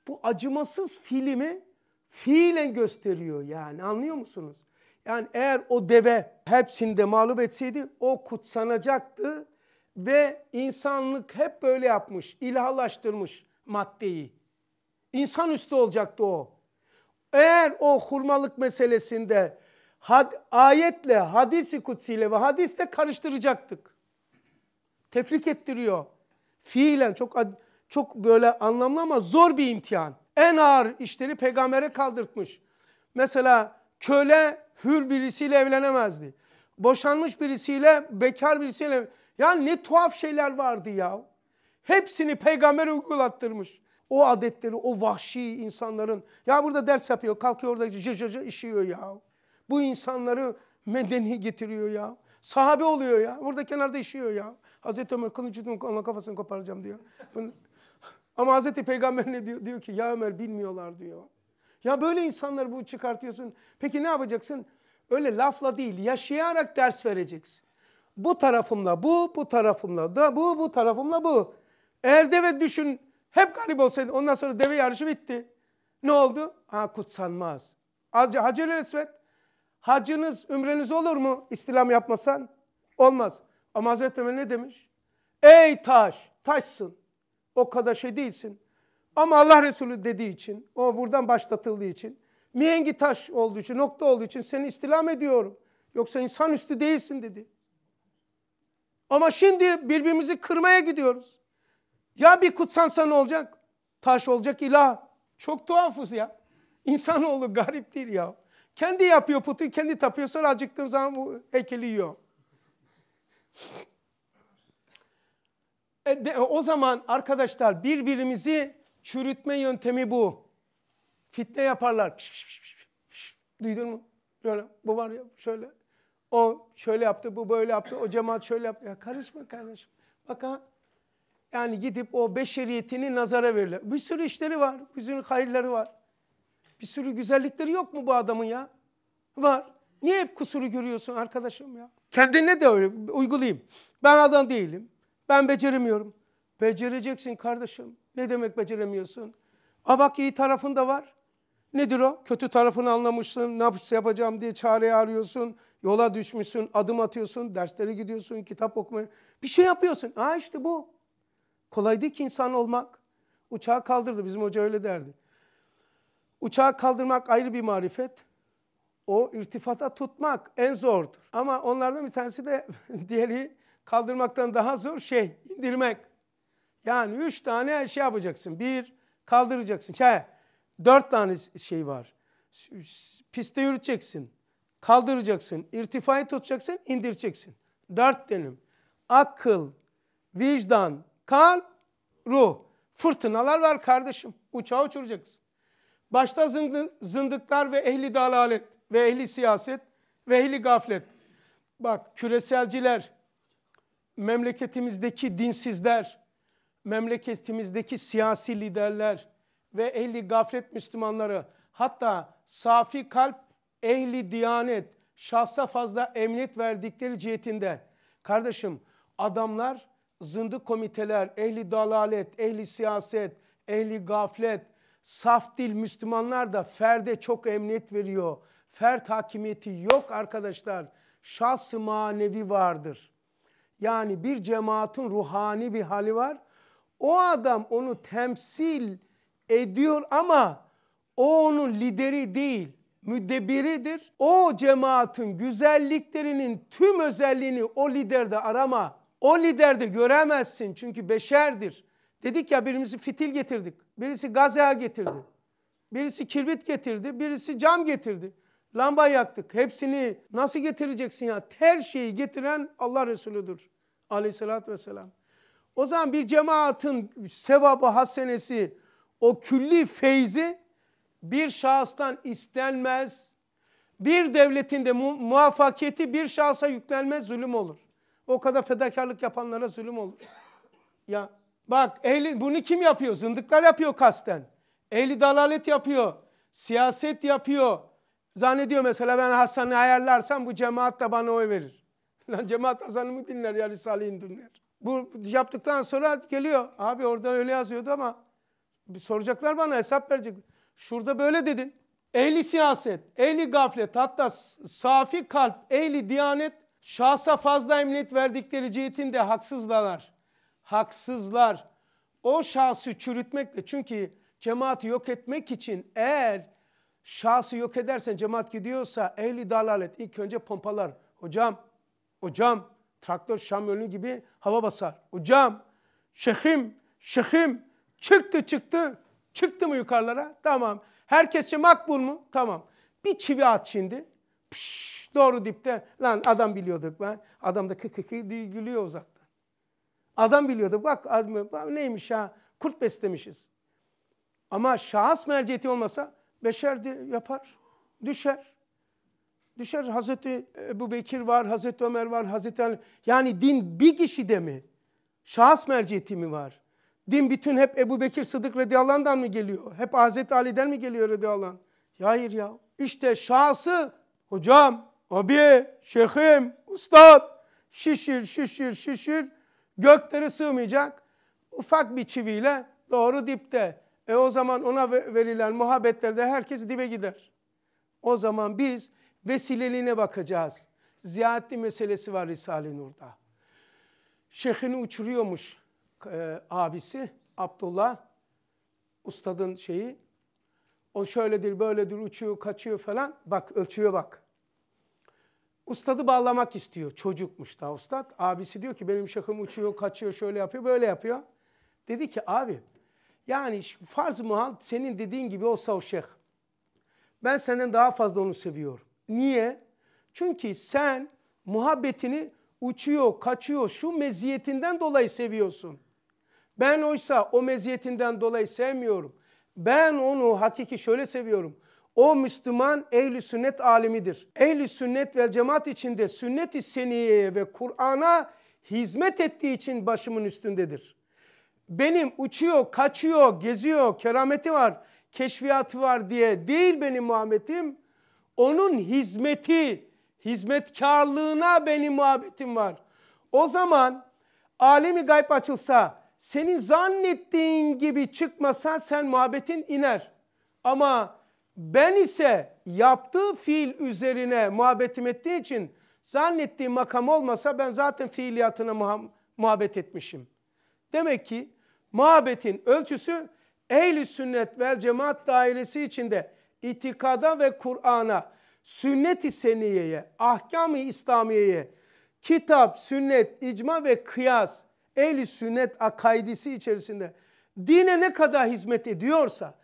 [SPEAKER 1] bu acımasız filmi fiilen gösteriyor yani anlıyor musunuz? Yani eğer o deve hepsini de mağlup etseydi o kutsanacaktı ve insanlık hep böyle yapmış, ilahlaştırmış maddeyi. İnsan üstü olacaktı o. Eğer o hurmalık meselesinde had, ayetle, hadisi kutsiyle ve hadiste karıştıracaktık. Tefrik ettiriyor. Fiilen çok çok böyle anlamlı ama zor bir imtihan. En ağır işleri peygambere kaldırtmış. Mesela köle hür birisiyle evlenemezdi. Boşanmış birisiyle, bekar birisiyle. Ya ne tuhaf şeyler vardı ya. Hepsini peygambere uygulattırmış. O adetleri, o vahşi insanların. Ya burada ders yapıyor, kalkıyor orada cır cır cır işiyor ya. Bu insanları medeni getiriyor ya. Sahabe oluyor ya. Burada kenarda işiyor ya. Hazreti Ömer kılıcını onun kafasını koparacağım diyor. Ama Hazreti Peygamber ne diyor? Diyor ki ya Ömer bilmiyorlar diyor. Ya böyle insanlar bu çıkartıyorsun. Peki ne yapacaksın? Öyle lafla değil, yaşayarak ders vereceksin. Bu tarafımla bu, bu tarafımla da bu, bu tarafımla bu. Erde ve düşün hep garip olsaydı. Ondan sonra deve yarışı bitti. Ne oldu? Ha kutsanmaz. Hacı Esved. Hacınız, ümreniz olur mu istilam yapmasan? Olmaz. Ama Hazreti Ömer ne demiş? Ey taş, taşsın. O kadar şey değilsin. Ama Allah Resulü dediği için, o buradan başlatıldığı için, mihengi taş olduğu için, nokta olduğu için seni istilam ediyorum. Yoksa insanüstü değilsin dedi. Ama şimdi birbirimizi kırmaya gidiyoruz. Ya bir kutsansa ne olacak? Taş olacak ilah. Çok tuhafız ya. İnsanoğlu garip değil ya. Kendi yapıyor putu, kendi tapıyor. Sonra acıktığım zaman bu heykeli yiyor. E de, o zaman arkadaşlar birbirimizi çürütme yöntemi bu. Fitne yaparlar. Piş, piş, piş, piş. Duydun mu? Böyle, bu var ya şöyle. O şöyle yaptı, bu böyle yaptı, o cemaat şöyle yaptı. Ya karışma kardeşim. Bak ha yani gidip o beşeriyetini nazara verirler. Bir sürü işleri var, bir sürü hayırları var. Bir sürü güzellikleri yok mu bu adamın ya? Var. Niye hep kusuru görüyorsun arkadaşım ya? Kendine de öyle uygulayayım. Ben adam değilim. Ben beceremiyorum. Becereceksin kardeşim. Ne demek beceremiyorsun? A bak iyi tarafın da var. Nedir o? Kötü tarafını anlamışsın, ne yapacağım diye çare arıyorsun, yola düşmüşsün, adım atıyorsun, derslere gidiyorsun, kitap okumaya. Bir şey yapıyorsun. Aa işte bu. Kolay değil ki insan olmak. Uçağı kaldırdı. Bizim hoca öyle derdi. Uçağı kaldırmak ayrı bir marifet. O irtifata tutmak en zordur. Ama onlardan bir tanesi de diğeri kaldırmaktan daha zor şey indirmek. Yani üç tane şey yapacaksın. Bir kaldıracaksın. Şey, dört tane şey var. Piste yürüteceksin. Kaldıracaksın. irtifayı tutacaksın. indireceksin. Dört denim. Akıl, vicdan, Kalp, ruh. Fırtınalar var kardeşim. Uçağı uçuracaksın. Başta zındıklar ve ehli dalalet ve ehli siyaset ve ehli gaflet. Bak küreselciler, memleketimizdeki dinsizler, memleketimizdeki siyasi liderler ve ehli gaflet Müslümanları hatta safi kalp ehli diyanet şahsa fazla emniyet verdikleri cihetinde kardeşim adamlar zındık komiteler, ehli dalalet, ehli siyaset, ehli gaflet, saf dil Müslümanlar da ferde çok emniyet veriyor. Fert hakimiyeti yok arkadaşlar. Şahs-ı manevi vardır. Yani bir cemaatin ruhani bir hali var. O adam onu temsil ediyor ama o onun lideri değil, müdebiridir. O cemaatin güzelliklerinin tüm özelliğini o liderde arama. O liderde göremezsin çünkü beşerdir. Dedik ya birimizi fitil getirdik. Birisi gazel getirdi. Birisi kirbit getirdi. Birisi cam getirdi. Lamba yaktık. Hepsini nasıl getireceksin ya? Her şeyi getiren Allah Resulü'dür. Aleyhissalatü vesselam. O zaman bir cemaatin sevabı hasenesi o külli feyzi bir şahıstan istenmez. Bir devletin de mu muvaffakiyeti bir şahsa yüklenmez zulüm olur. O kadar fedakarlık yapanlara zulüm olur. Ya bak ehli, bunu kim yapıyor? Zındıklar yapıyor kasten. Ehli dalalet yapıyor. Siyaset yapıyor. Zannediyor mesela ben Hasan'ı ayarlarsam bu cemaat de bana oy verir. Lan cemaat Hasan'ı mı dinler ya Risale'yi dinler. Bu yaptıktan sonra geliyor. Abi orada öyle yazıyordu ama soracaklar bana hesap verecek. Şurada böyle dedin. Ehli siyaset, ehli gaflet, hatta safi kalp, ehli diyanet Şahsa fazla emniyet verdikleri cihetin de haksızlar. Haksızlar. O şahsı çürütmekle çünkü cemaati yok etmek için eğer şahsı yok edersen cemaat gidiyorsa ehli dalalet ilk önce pompalar. Hocam, hocam traktör şamyonlu gibi hava basar. Hocam, şehim, şehim çıktı çıktı. Çıktı mı yukarılara? Tamam. Herkesçe makbul mu? Tamam. Bir çivi at şimdi. Pişş, doğru dipte. Lan adam biliyorduk ben. Adam da kıkı kıkı gülüyor uzaktan. Adam biliyordu Bak, adam, neymiş ha? Kurt beslemişiz. Ama şahıs merciyeti olmasa beşer de yapar. Düşer. Düşer Hazreti Ebu Bekir var, Hazreti Ömer var, Hazreti Ali. Yani din bir kişide mi? Şahıs merciyeti mi var? Din bütün hep Ebu Bekir Sıdık radıyallahu mı geliyor? Hep Hazreti Ali'den mi geliyor radıyallahu anh? Ya hayır ya. İşte şahsı Hocam, abi, şeyhim, ustad şişir, şişir, şişir. gökleri sığmayacak. Ufak bir çiviyle doğru dipte. E o zaman ona verilen muhabbetlerde herkes dibe gider. O zaman biz vesileliğine bakacağız. Ziyaretli meselesi var Risale-i Nur'da. Şeyhini uçuruyormuş e, abisi Abdullah. Ustadın şeyi o şöyledir, böyledir, uçuyor, kaçıyor falan. Bak ölçüye bak. Ustadı bağlamak istiyor. Çocukmuş da ustad. Abisi diyor ki benim şakım uçuyor, kaçıyor, şöyle yapıyor, böyle yapıyor. Dedi ki abi yani farz muhal senin dediğin gibi olsa o şeyh. Ben senden daha fazla onu seviyorum. Niye? Çünkü sen muhabbetini uçuyor, kaçıyor şu meziyetinden dolayı seviyorsun. Ben oysa o meziyetinden dolayı sevmiyorum. Ben onu hakiki şöyle seviyorum. O Müslüman ehli sünnet alimidir. Ehli sünnet ve cemaat içinde sünnet-i seniyeye ve Kur'an'a hizmet ettiği için başımın üstündedir. Benim uçuyor, kaçıyor, geziyor, kerameti var, keşfiyatı var diye değil benim muhabbetim. Onun hizmeti, hizmetkarlığına benim muhabbetim var. O zaman alemi gayb açılsa senin zannettiğin gibi çıkmasa sen muhabbetin iner. Ama ben ise yaptığı fiil üzerine muhabbetim ettiği için zannettiğim makam olmasa ben zaten fiiliyatına muha muhabbet etmişim. Demek ki muhabbetin ölçüsü ehl sünnet vel cemaat dairesi içinde itikada ve Kur'an'a, sünnet-i seniyeye, ahkam-ı İslamiye'ye, kitap, sünnet, icma ve kıyas ehli sünnet akaidisi içerisinde dine ne kadar hizmet ediyorsa,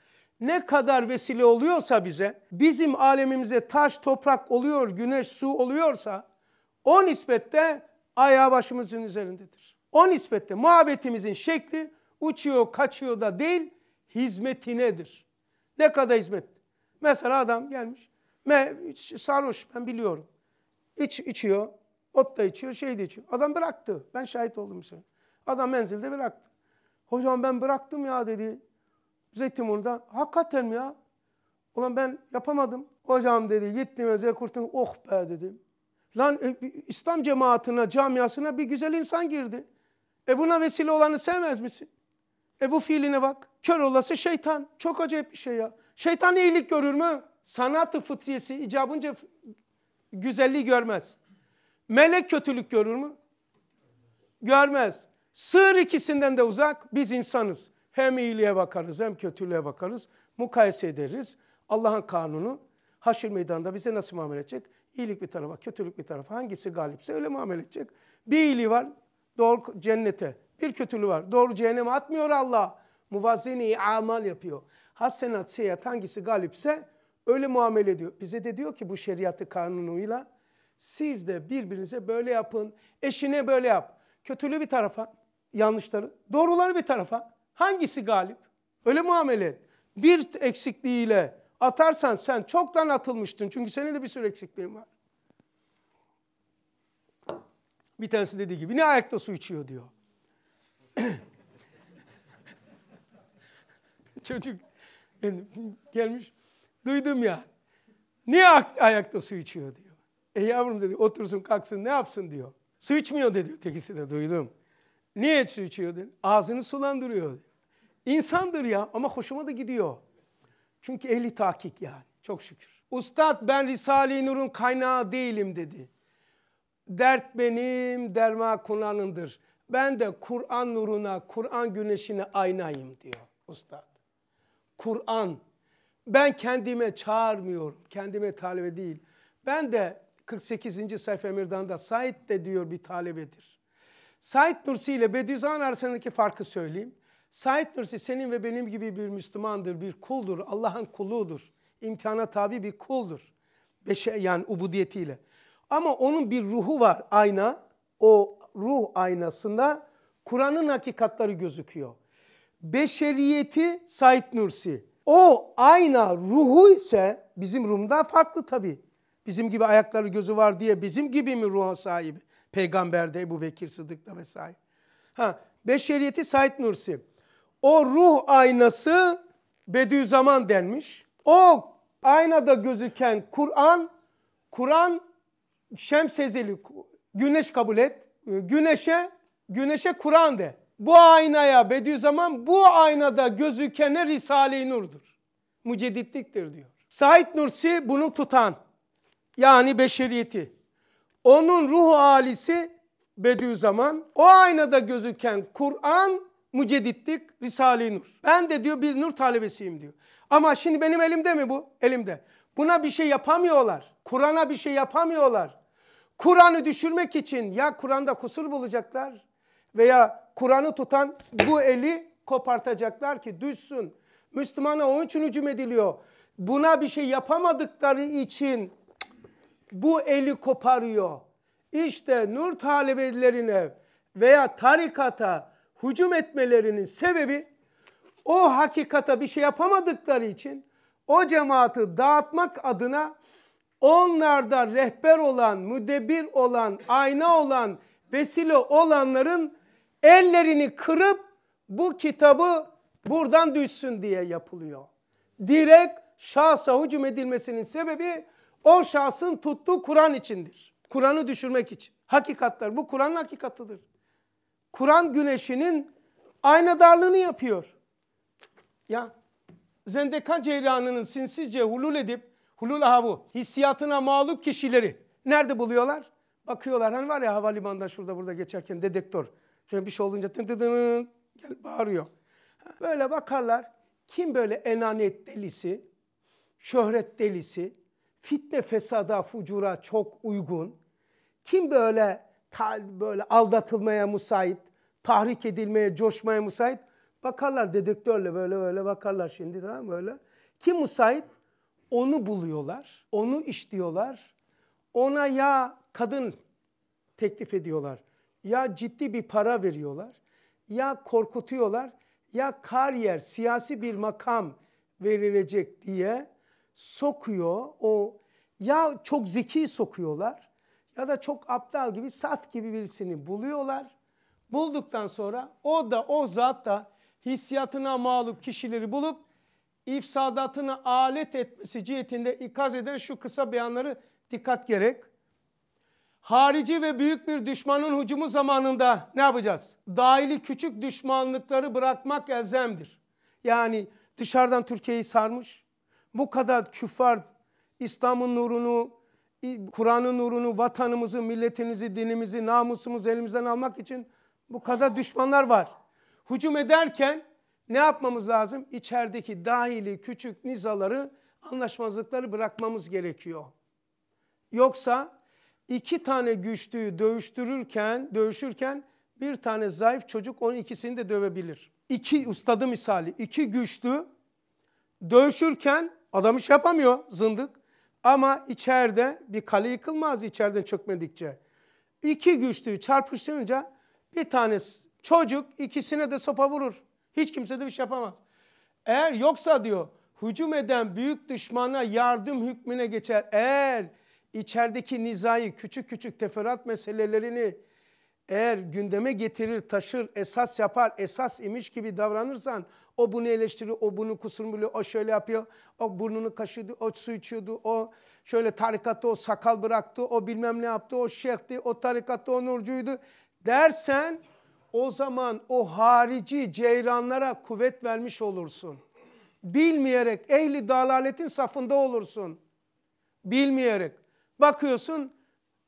[SPEAKER 1] ne kadar vesile oluyorsa bize, bizim alemimize taş, toprak oluyor, güneş, su oluyorsa, o nispette ayağı başımızın üzerindedir. O nispette muhabbetimizin şekli uçuyor, kaçıyor da değil, hizmetinedir. Ne kadar hizmet? Mesela adam gelmiş, sarhoş ben biliyorum. İç, içiyor, ot da içiyor, şey de içiyor. Adam bıraktı. Ben şahit oldum söylüyorum. Adam menzilde bıraktı. Hocam ben bıraktım ya dedi. Zeytinburnu'da. Hakikaten mi ya? Ulan ben yapamadım. Hocam dedi gittim özel kurtum. Oh be dedim. Lan e, İslam cemaatine, camiasına bir güzel insan girdi. E buna vesile olanı sevmez misin? E bu fiiline bak. Kör olası şeytan. Çok acayip bir şey ya. Şeytan iyilik görür mü? Sanatı fıtriyesi icabınca güzelliği görmez. Melek kötülük görür mü? Görmez. Sığır ikisinden de uzak biz insanız. Hem iyiliğe bakarız hem kötülüğe bakarız. Mukayese ederiz. Allah'ın kanunu haşir meydanında bize nasıl muamele edecek? İyilik bir tarafa, kötülük bir tarafa. Hangisi galipse öyle muamele edecek. Bir iyiliği var doğru cennete. Bir kötülüğü var. Doğru cehenneme atmıyor Allah. Muvazeni amal yapıyor. Hasenat, seyyat hangisi galipse öyle muamele ediyor. Bize de diyor ki bu şeriatı kanunuyla siz de birbirinize böyle yapın. Eşine böyle yap. Kötülüğü bir tarafa, yanlışları. Doğruları bir tarafa. Hangisi galip? Öyle muamele et. Bir eksikliğiyle atarsan sen çoktan atılmıştın. Çünkü senin de bir sürü eksikliğin var. Bir tanesi dediği gibi ne ayakta su içiyor diyor. Çocuk yani gelmiş duydum ya. Niye ayakta su içiyor diyor. E yavrum dedi otursun kalksın ne yapsın diyor. Su içmiyor dedi ötekisi de duydum. Niye su içiyordun? Ağzını sulandırıyor. İnsandır ya ama hoşuma da gidiyor. Çünkü ehli takik yani çok şükür. Ustad ben Risale-i Nur'un kaynağı değilim dedi. Dert benim, derma Kur'an'ındır. Ben de Kur'an nuruna, Kur'an güneşine aynayım diyor ustad. Kur'an. Ben kendime çağırmıyorum, kendime talebe değil. Ben de 48. sayfa Emirdan'da Said de diyor bir talebedir. Said Nursi ile Bediüzzaman arasındaki farkı söyleyeyim. Said Nursi senin ve benim gibi bir Müslümandır, bir kuldur, Allah'ın kuludur. İmtihana tabi bir kuldur. Beşe, yani ubudiyetiyle. Ama onun bir ruhu var ayna. O ruh aynasında Kur'an'ın hakikatleri gözüküyor. Beşeriyeti Said Nursi. O ayna ruhu ise bizim Rum'da farklı tabi. Bizim gibi ayakları gözü var diye bizim gibi mi ruha sahibi? Peygamber'de, Ebu Bekir Sıdık'ta vesaire. Ha, beşeriyeti Said Nursi. O ruh aynası Bediüzzaman denmiş. O aynada gözüken Kur'an, Kur'an şemsezeli güneş kabul et. E, güneşe, güneşe Kur'an de. Bu aynaya Bediüzzaman bu aynada gözükene Risale-i Nur'dur. Mücedditliktir diyor. Said Nursi bunu tutan yani beşeriyeti. Onun ruh halisi Bediüzzaman. O aynada gözüken Kur'an müceditlik Risale-i Nur. Ben de diyor bir nur talebesiyim diyor. Ama şimdi benim elimde mi bu? Elimde. Buna bir şey yapamıyorlar. Kur'an'a bir şey yapamıyorlar. Kur'an'ı düşürmek için ya Kur'an'da kusur bulacaklar veya Kur'an'ı tutan bu eli kopartacaklar ki düşsün. Müslümana onun için hücum ediliyor. Buna bir şey yapamadıkları için bu eli koparıyor. İşte nur talebelerine veya tarikata hücum etmelerinin sebebi o hakikata bir şey yapamadıkları için o cemaati dağıtmak adına onlarda rehber olan, müdebir olan, ayna olan, vesile olanların ellerini kırıp bu kitabı buradan düşsün diye yapılıyor. Direkt şahsa hücum edilmesinin sebebi o şahsın tuttuğu Kur'an içindir. Kur'an'ı düşürmek için. Hakikatler bu Kur'an'ın hakikatıdır. Kur'an güneşinin aynadarlığını yapıyor. Ya Zendeka ceyranının sinsice hulul edip hulul ahavu hissiyatına mağlup kişileri nerede buluyorlar? Bakıyorlar hani var ya havalimanında şurada burada geçerken dedektör. Şöyle bir şey olunca tın tın tın gel bağırıyor. Böyle bakarlar. Kim böyle enaniyet delisi, şöhret delisi, fitne, fesada, fucura çok uygun. Kim böyle böyle aldatılmaya müsait, tahrik edilmeye, coşmaya müsait? Bakarlar dedektörle böyle böyle bakarlar şimdi tamam böyle. Kim müsait? Onu buluyorlar, onu işliyorlar. Ona ya kadın teklif ediyorlar, ya ciddi bir para veriyorlar, ya korkutuyorlar, ya kariyer, siyasi bir makam verilecek diye sokuyor. O ya çok zeki sokuyorlar ya da çok aptal gibi saf gibi birisini buluyorlar. Bulduktan sonra o da o zat da hissiyatına mağlup kişileri bulup ifsadatını alet etmesi cihetinde ikaz eden şu kısa beyanları dikkat gerek. Harici ve büyük bir düşmanın hücumu zamanında ne yapacağız? Dahili küçük düşmanlıkları bırakmak elzemdir. Yani dışarıdan Türkiye'yi sarmış, bu kadar küffar İslam'ın nurunu, Kur'an'ın nurunu, vatanımızı, milletimizi, dinimizi, namusumuzu elimizden almak için bu kadar düşmanlar var. Hücum ederken ne yapmamız lazım? İçerideki dahili küçük nizaları, anlaşmazlıkları bırakmamız gerekiyor. Yoksa iki tane güçlüyü dövüştürürken, dövüşürken bir tane zayıf çocuk onun ikisini de dövebilir. İki ustadı misali, iki güçlü dövüşürken Adam iş yapamıyor zındık. Ama içeride bir kale yıkılmaz içeriden çökmedikçe. İki güçlüyü çarpıştırınca bir tanesi çocuk ikisine de sopa vurur. Hiç kimse de bir şey yapamaz. Eğer yoksa diyor hücum eden büyük düşmana yardım hükmüne geçer. Eğer içerideki nizayı küçük küçük teferruat meselelerini eğer gündeme getirir, taşır, esas yapar, esas imiş gibi davranırsan o bunu eleştiriyor, o bunu kusur kusurmuyor, o şöyle yapıyor. O burnunu kaşıyordu, o su içiyordu, o şöyle tarikatta o sakal bıraktı, o bilmem ne yaptı, o şeyhti, o tarikatta o nurcuydu dersen o zaman o harici ceyranlara kuvvet vermiş olursun. Bilmeyerek ehli dalaletin safında olursun. Bilmeyerek. Bakıyorsun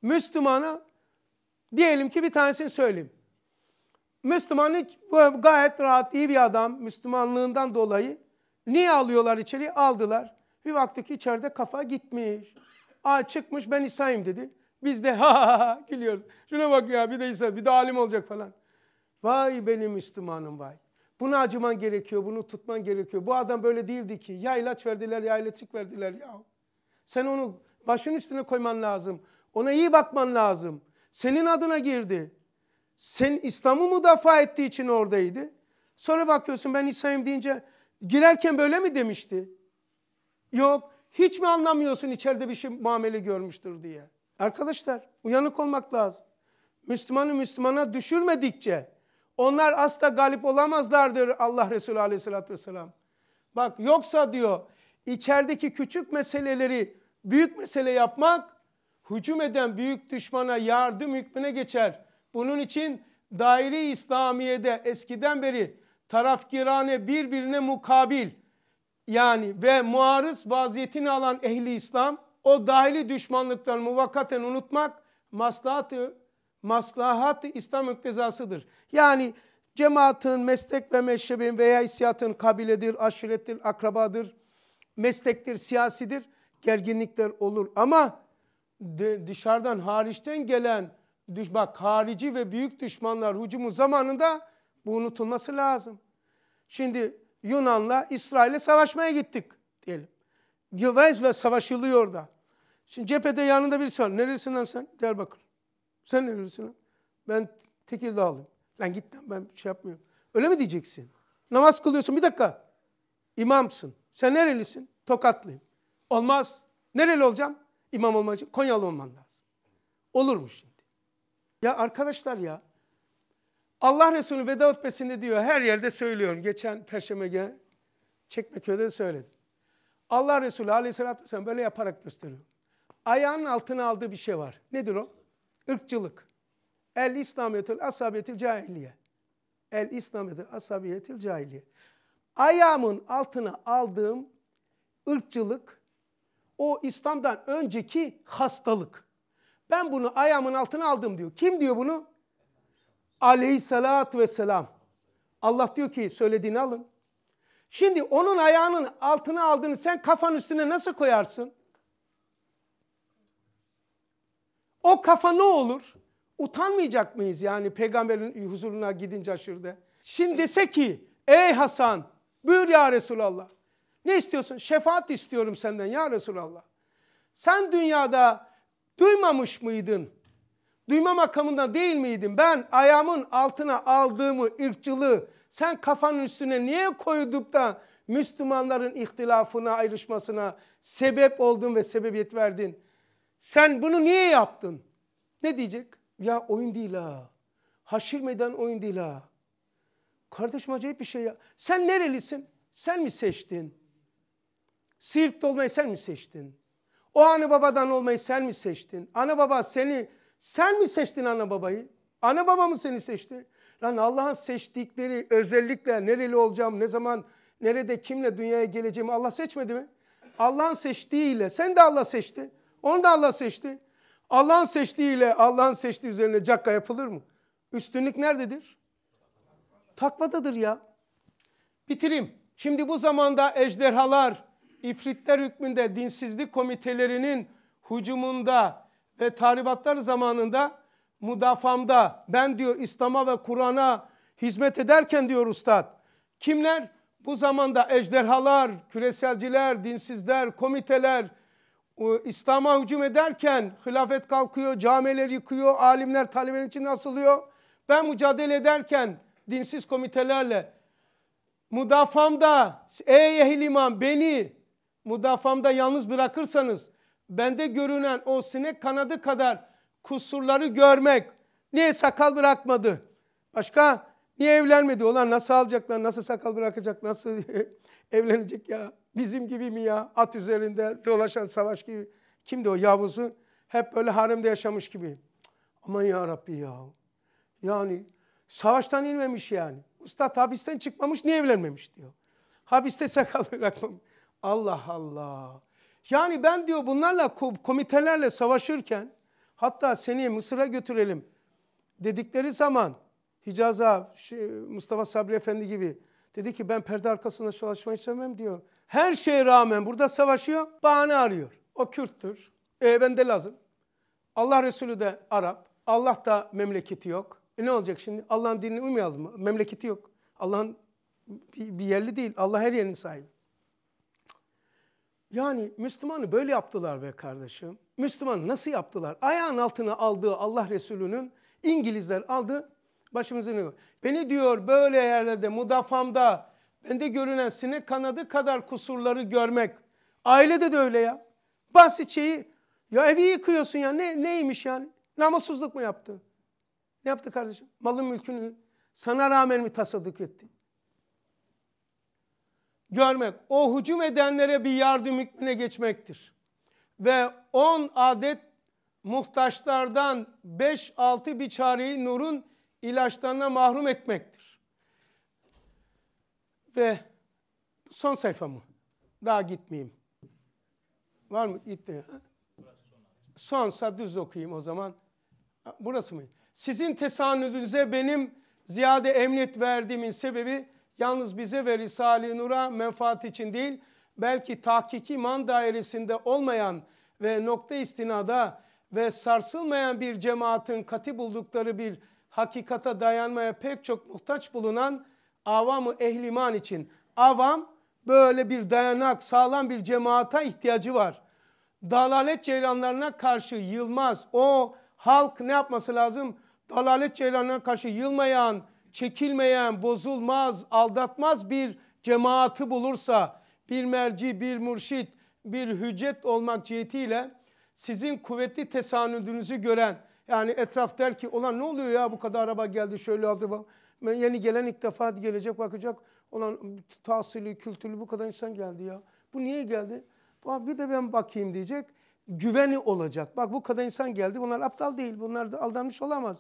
[SPEAKER 1] Müslümana diyelim ki bir tanesini söyleyeyim. Müslüman hiç, gayet rahat iyi bir adam Müslümanlığından dolayı. Niye alıyorlar içeriye Aldılar. Bir baktık içeride kafa gitmiş. Aa çıkmış ben İsa'yım dedi. Biz de ha ha ha gülüyoruz. Şuna bak ya bir de İsa bir de alim olacak falan. Vay benim Müslümanım vay. bunu acıman gerekiyor, bunu tutman gerekiyor. Bu adam böyle değildi ki. Ya ilaç verdiler ya elektrik verdiler ya. Sen onu başın üstüne koyman lazım. Ona iyi bakman lazım. Senin adına girdi sen İslam'ı müdafaa ettiği için oradaydı. Sonra bakıyorsun ben İsa'yım deyince girerken böyle mi demişti? Yok hiç mi anlamıyorsun içeride bir şey muamele görmüştür diye. Arkadaşlar uyanık olmak lazım. Müslümanı Müslümana düşürmedikçe onlar asla galip olamazlar diyor Allah Resulü aleyhissalatü vesselam. Bak yoksa diyor içerideki küçük meseleleri büyük mesele yapmak hücum eden büyük düşmana yardım hükmüne geçer. Onun için daire İslamiye'de eskiden beri tarafkirane birbirine mukabil yani ve muarız vaziyetini alan ehli İslam o dahili düşmanlıklar muvakkaten unutmak maslahatı maslahatı İslam müktezasıdır. Yani cemaatin, meslek ve meşrebin veya hissiyatın kabiledir, aşirettir, akrabadır, meslektir, siyasidir. Gerginlikler olur ama dışarıdan, hariçten gelen düş, bak harici ve büyük düşmanlar hücumu zamanında bu unutulması lazım. Şimdi Yunan'la İsrail'e savaşmaya gittik diyelim. Güvez ve savaşılıyor da. Şimdi cephede yanında birisi var. Neresin lan sen? Diyarbakır. Sen neresin lan? Ben Tekirdağlıyım. Lan git lan ben şey yapmıyorum. Öyle mi diyeceksin? Namaz kılıyorsun bir dakika. İmamsın. Sen nerelisin? Tokatlıyım. Olmaz. Nereli olacağım? İmam olmak için Konyalı olman lazım. Olurmuş şimdi. Ya arkadaşlar ya. Allah Resulü veda hutbesinde diyor her yerde söylüyorum. Geçen Perşembe Çekmeköy'de de söyledim. Allah Resulü aleyhissalatü vesselam böyle yaparak gösteriyor. Ayağının altına aldığı bir şey var. Nedir o? Irkçılık. El İslamiyetül asabiyetil cahiliye. El İslamiyetül asabiyetil cahiliye. Ayağımın altına aldığım ırkçılık o İslam'dan önceki hastalık. Ben bunu ayağımın altına aldım diyor. Kim diyor bunu? Aleyhissalatü vesselam. Allah diyor ki söylediğini alın. Şimdi onun ayağının altına aldığını sen kafanın üstüne nasıl koyarsın? O kafa ne olur? Utanmayacak mıyız yani peygamberin huzuruna gidince aşırıda? Şimdi dese ki ey Hasan buyur ya Resulallah. Ne istiyorsun? Şefaat istiyorum senden ya Resulallah. Sen dünyada Duymamış mıydın? Duyma makamında değil miydin? Ben ayağımın altına aldığımı ırkçılığı sen kafanın üstüne niye koydup da Müslümanların ihtilafına, ayrışmasına sebep oldun ve sebebiyet verdin? Sen bunu niye yaptın? Ne diyecek? Ya oyun değil ha. Haşir meydan oyun değil ha. Kardeşim acayip bir şey ya. Sen nerelisin? Sen mi seçtin? Siirt'te olmayı sen mi seçtin? O anı babadan olmayı sen mi seçtin? Ana baba seni sen mi seçtin ana babayı? Ana baba mı seni seçti? Lan Allah'ın seçtikleri özellikle nereli olacağım, ne zaman, nerede, kimle dünyaya geleceğimi Allah seçmedi mi? Allah'ın seçtiğiyle sen de Allah seçti. Onu da Allah seçti. Allah'ın seçtiğiyle Allah'ın seçtiği üzerine cakka yapılır mı? Üstünlük nerededir? Takvadadır ya. Bitireyim. Şimdi bu zamanda ejderhalar, ifritler hükmünde dinsizlik komitelerinin hücumunda ve tahribatlar zamanında müdafamda ben diyor İslam'a ve Kur'an'a hizmet ederken diyor ustad kimler bu zamanda ejderhalar, küreselciler, dinsizler, komiteler e, İslam'a hücum ederken hilafet kalkıyor, camiler yıkıyor, alimler talimler için asılıyor. Ben mücadele ederken dinsiz komitelerle müdafamda ey ehil iman beni mudafamda yalnız bırakırsanız bende görünen o sinek kanadı kadar kusurları görmek. Niye sakal bırakmadı? Başka? Niye evlenmedi? Onlar nasıl alacaklar? Nasıl sakal bırakacak? Nasıl evlenecek ya? Bizim gibi mi ya? At üzerinde dolaşan savaş gibi. Kimdi o Yavuz'u? Hep böyle haremde yaşamış gibi. Aman ya Rabbi ya. Yani savaştan inmemiş yani. Usta hapisten çıkmamış niye evlenmemiş diyor. Hapiste sakal bırakmamış. Allah Allah. Yani ben diyor bunlarla komitelerle savaşırken hatta seni Mısır'a götürelim dedikleri zaman Hicaz'a Mustafa Sabri Efendi gibi dedi ki ben perde arkasında çalışmayı sevmem diyor. Her şeye rağmen burada savaşıyor bahane arıyor. O Kürttür. E, ben de lazım. Allah Resulü de Arap. Allah da memleketi yok. E ne olacak şimdi? Allah'ın dinine uymayalım mı? Memleketi yok. Allah'ın bir yerli değil. Allah her yerin sahibi. Yani Müslümanı böyle yaptılar be kardeşim. Müslümanı nasıl yaptılar? Ayağın altına aldığı Allah Resulü'nün İngilizler aldı başımızın Beni diyor böyle yerlerde mudafamda bende görünen sinek kanadı kadar kusurları görmek. Ailede de öyle ya. Basit şeyi ya evi yıkıyorsun ya ne, neymiş yani? Namussuzluk mu yaptı? Ne yaptı kardeşim? Malın mülkünü sana rağmen mi tasadık etti? görmek, o hücum edenlere bir yardım hükmüne geçmektir. Ve 10 adet muhtaçlardan 5-6 biçareyi nurun ilaçlarına mahrum etmektir. Ve son sayfamı Daha gitmeyeyim. Var mı? Gitti. Sonsa düz okuyayım o zaman. Burası mı? Sizin tesanüdünüze benim ziyade emniyet verdiğimin sebebi yalnız bize ve Risale-i Nur'a menfaat için değil, belki tahkiki man dairesinde olmayan ve nokta istinada ve sarsılmayan bir cemaatin katı buldukları bir hakikata dayanmaya pek çok muhtaç bulunan avamı ehliman için. Avam böyle bir dayanak sağlam bir cemaata ihtiyacı var. Dalalet ceylanlarına karşı yılmaz. O halk ne yapması lazım? Dalalet ceylanlarına karşı yılmayan, çekilmeyen, bozulmaz, aldatmaz bir cemaati bulursa, bir merci, bir mürşit, bir hüccet olmak cihetiyle sizin kuvvetli tesanüdünüzü gören, yani etraf der ki, olan ne oluyor ya bu kadar araba geldi, şöyle aldı, yeni gelen ilk defa gelecek, bakacak, olan tahsili, kültürlü bu kadar insan geldi ya. Bu niye geldi? Bir de ben bakayım diyecek. Güveni olacak. Bak bu kadar insan geldi. Bunlar aptal değil. Bunlar da aldanmış olamaz.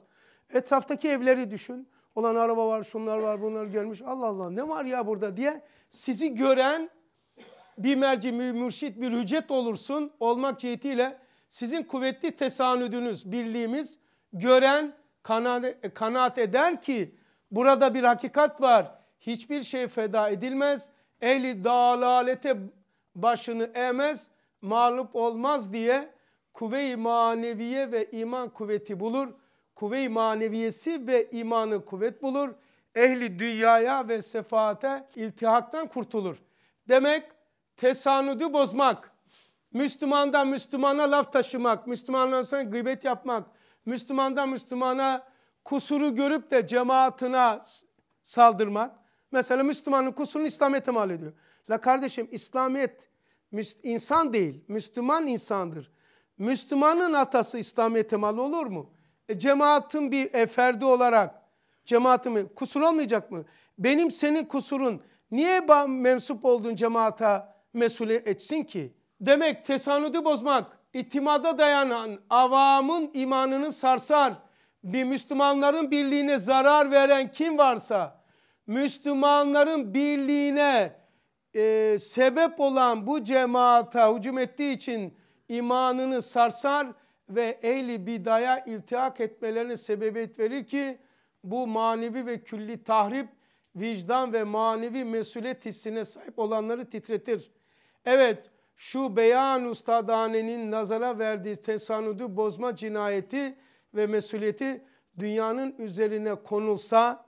[SPEAKER 1] Etraftaki evleri düşün olan araba var, şunlar var, bunlar görmüş. Allah Allah ne var ya burada diye sizi gören bir merci, bir mürşit, bir hücet olursun olmak cihetiyle sizin kuvvetli tesanüdünüz, birliğimiz gören kanaat, eder ki burada bir hakikat var. Hiçbir şey feda edilmez. Ehli dalalete başını emez, mağlup olmaz diye kuvve-i maneviye ve iman kuvveti bulur.'' kuvve maneviyesi ve imanı kuvvet bulur. Ehli dünyaya ve sefaate iltihaktan kurtulur. Demek tesanüdü bozmak, Müslümandan Müslümana laf taşımak, Müslümandan sonra gıybet yapmak, Müslümandan Müslümana kusuru görüp de cemaatına saldırmak. Mesela Müslümanın kusurunu İslamiyet'e mal ediyor. La kardeşim İslamiyet insan değil, Müslüman insandır. Müslümanın atası İslamiyet'e mal olur mu? E, cemaatin bir e, ferdi olarak cemaatimi kusur olmayacak mı? Benim senin kusurun niye mensup olduğun cemaata mesul etsin ki? Demek tesanüdü bozmak, itimada dayanan, avamın imanını sarsar, bir Müslümanların birliğine zarar veren kim varsa, Müslümanların birliğine e, sebep olan bu cemaata hücum ettiği için imanını sarsar ve ehli bidaya iltihak etmelerine sebebiyet verir ki bu manevi ve külli tahrip vicdan ve manevi mesuliyet hissine sahip olanları titretir. Evet şu beyan ustadanenin nazara verdiği tesanudu bozma cinayeti ve mesuliyeti dünyanın üzerine konulsa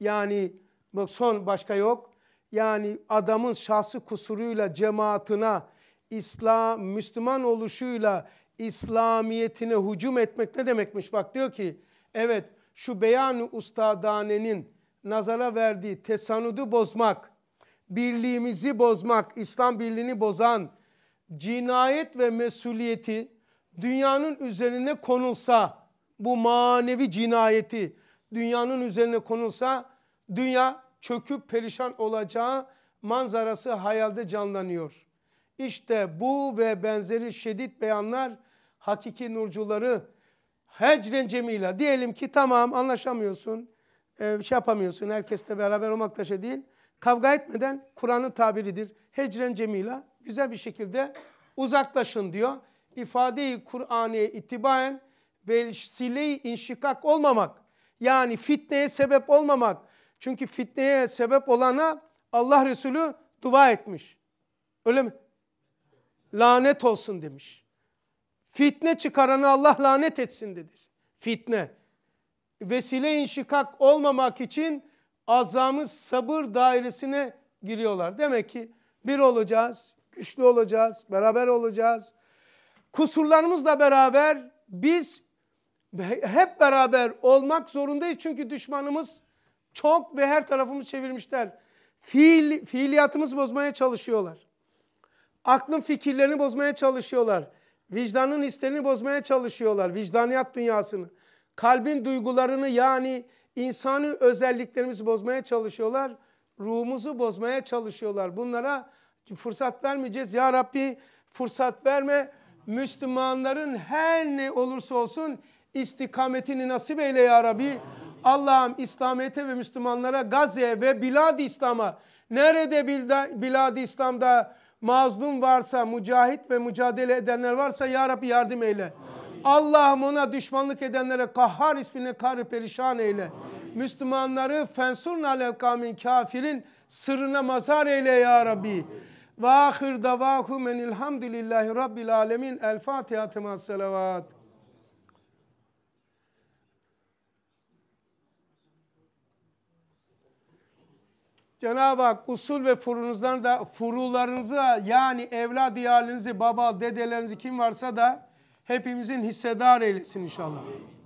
[SPEAKER 1] yani bak son başka yok yani adamın şahsı kusuruyla cemaatına İslam, Müslüman oluşuyla İslamiyetine hücum etmek ne demekmiş? Bak diyor ki evet şu beyanı ustadanenin nazara verdiği tesanudu bozmak, birliğimizi bozmak, İslam birliğini bozan cinayet ve mesuliyeti dünyanın üzerine konulsa, bu manevi cinayeti dünyanın üzerine konulsa dünya çöküp perişan olacağı manzarası hayalde canlanıyor. İşte bu ve benzeri şiddet beyanlar hakiki nurcuları hecren cemila diyelim ki tamam anlaşamıyorsun, e, şey yapamıyorsun, herkesle beraber olmak da şey değil. Kavga etmeden Kur'an'ın tabiridir. Hecren cemila güzel bir şekilde uzaklaşın diyor. İfade-i Kur'an'e itibaen vesile-i inşikak olmamak. Yani fitneye sebep olmamak. Çünkü fitneye sebep olana Allah Resulü dua etmiş. Öyle mi? Lanet olsun demiş. Fitne çıkaranı Allah lanet etsin dedir. Fitne. Vesile inşikak olmamak için azamız sabır dairesine giriyorlar. Demek ki bir olacağız, güçlü olacağız, beraber olacağız. Kusurlarımızla beraber biz hep beraber olmak zorundayız. Çünkü düşmanımız çok ve her tarafımız çevirmişler. Fiil, fiiliyatımızı bozmaya çalışıyorlar. Aklın fikirlerini bozmaya çalışıyorlar. Vicdanın hislerini bozmaya çalışıyorlar. Vicdaniyat dünyasını. Kalbin duygularını yani insani özelliklerimizi bozmaya çalışıyorlar. Ruhumuzu bozmaya çalışıyorlar. Bunlara fırsat vermeyeceğiz. Ya Rabbi fırsat verme. Müslümanların her ne olursa olsun istikametini nasip eyle ya Rabbi. Allah'ım İslamiyet'e ve Müslümanlara Gazze ve Bilad-i İslam'a nerede Bilad-i İslam'da mazlum varsa, mücahit ve mücadele edenler varsa Ya Rabbi yardım eyle. Allah'ım ona düşmanlık edenlere kahhar ismine karı perişan eyle. Amin. Müslümanları fensurn alel kamin kafirin sırrına mazhar eyle ya Rabbi. Ve ahir davahum enilhamdülillahi rabbil alemin. El Fatiha temas selavat. Cenab-ı Hak usul ve furunuzdan da furularınıza yani evlad diyarlarınızı, baba, dedelerinizi kim varsa da hepimizin hissedar eylesin inşallah. Amin.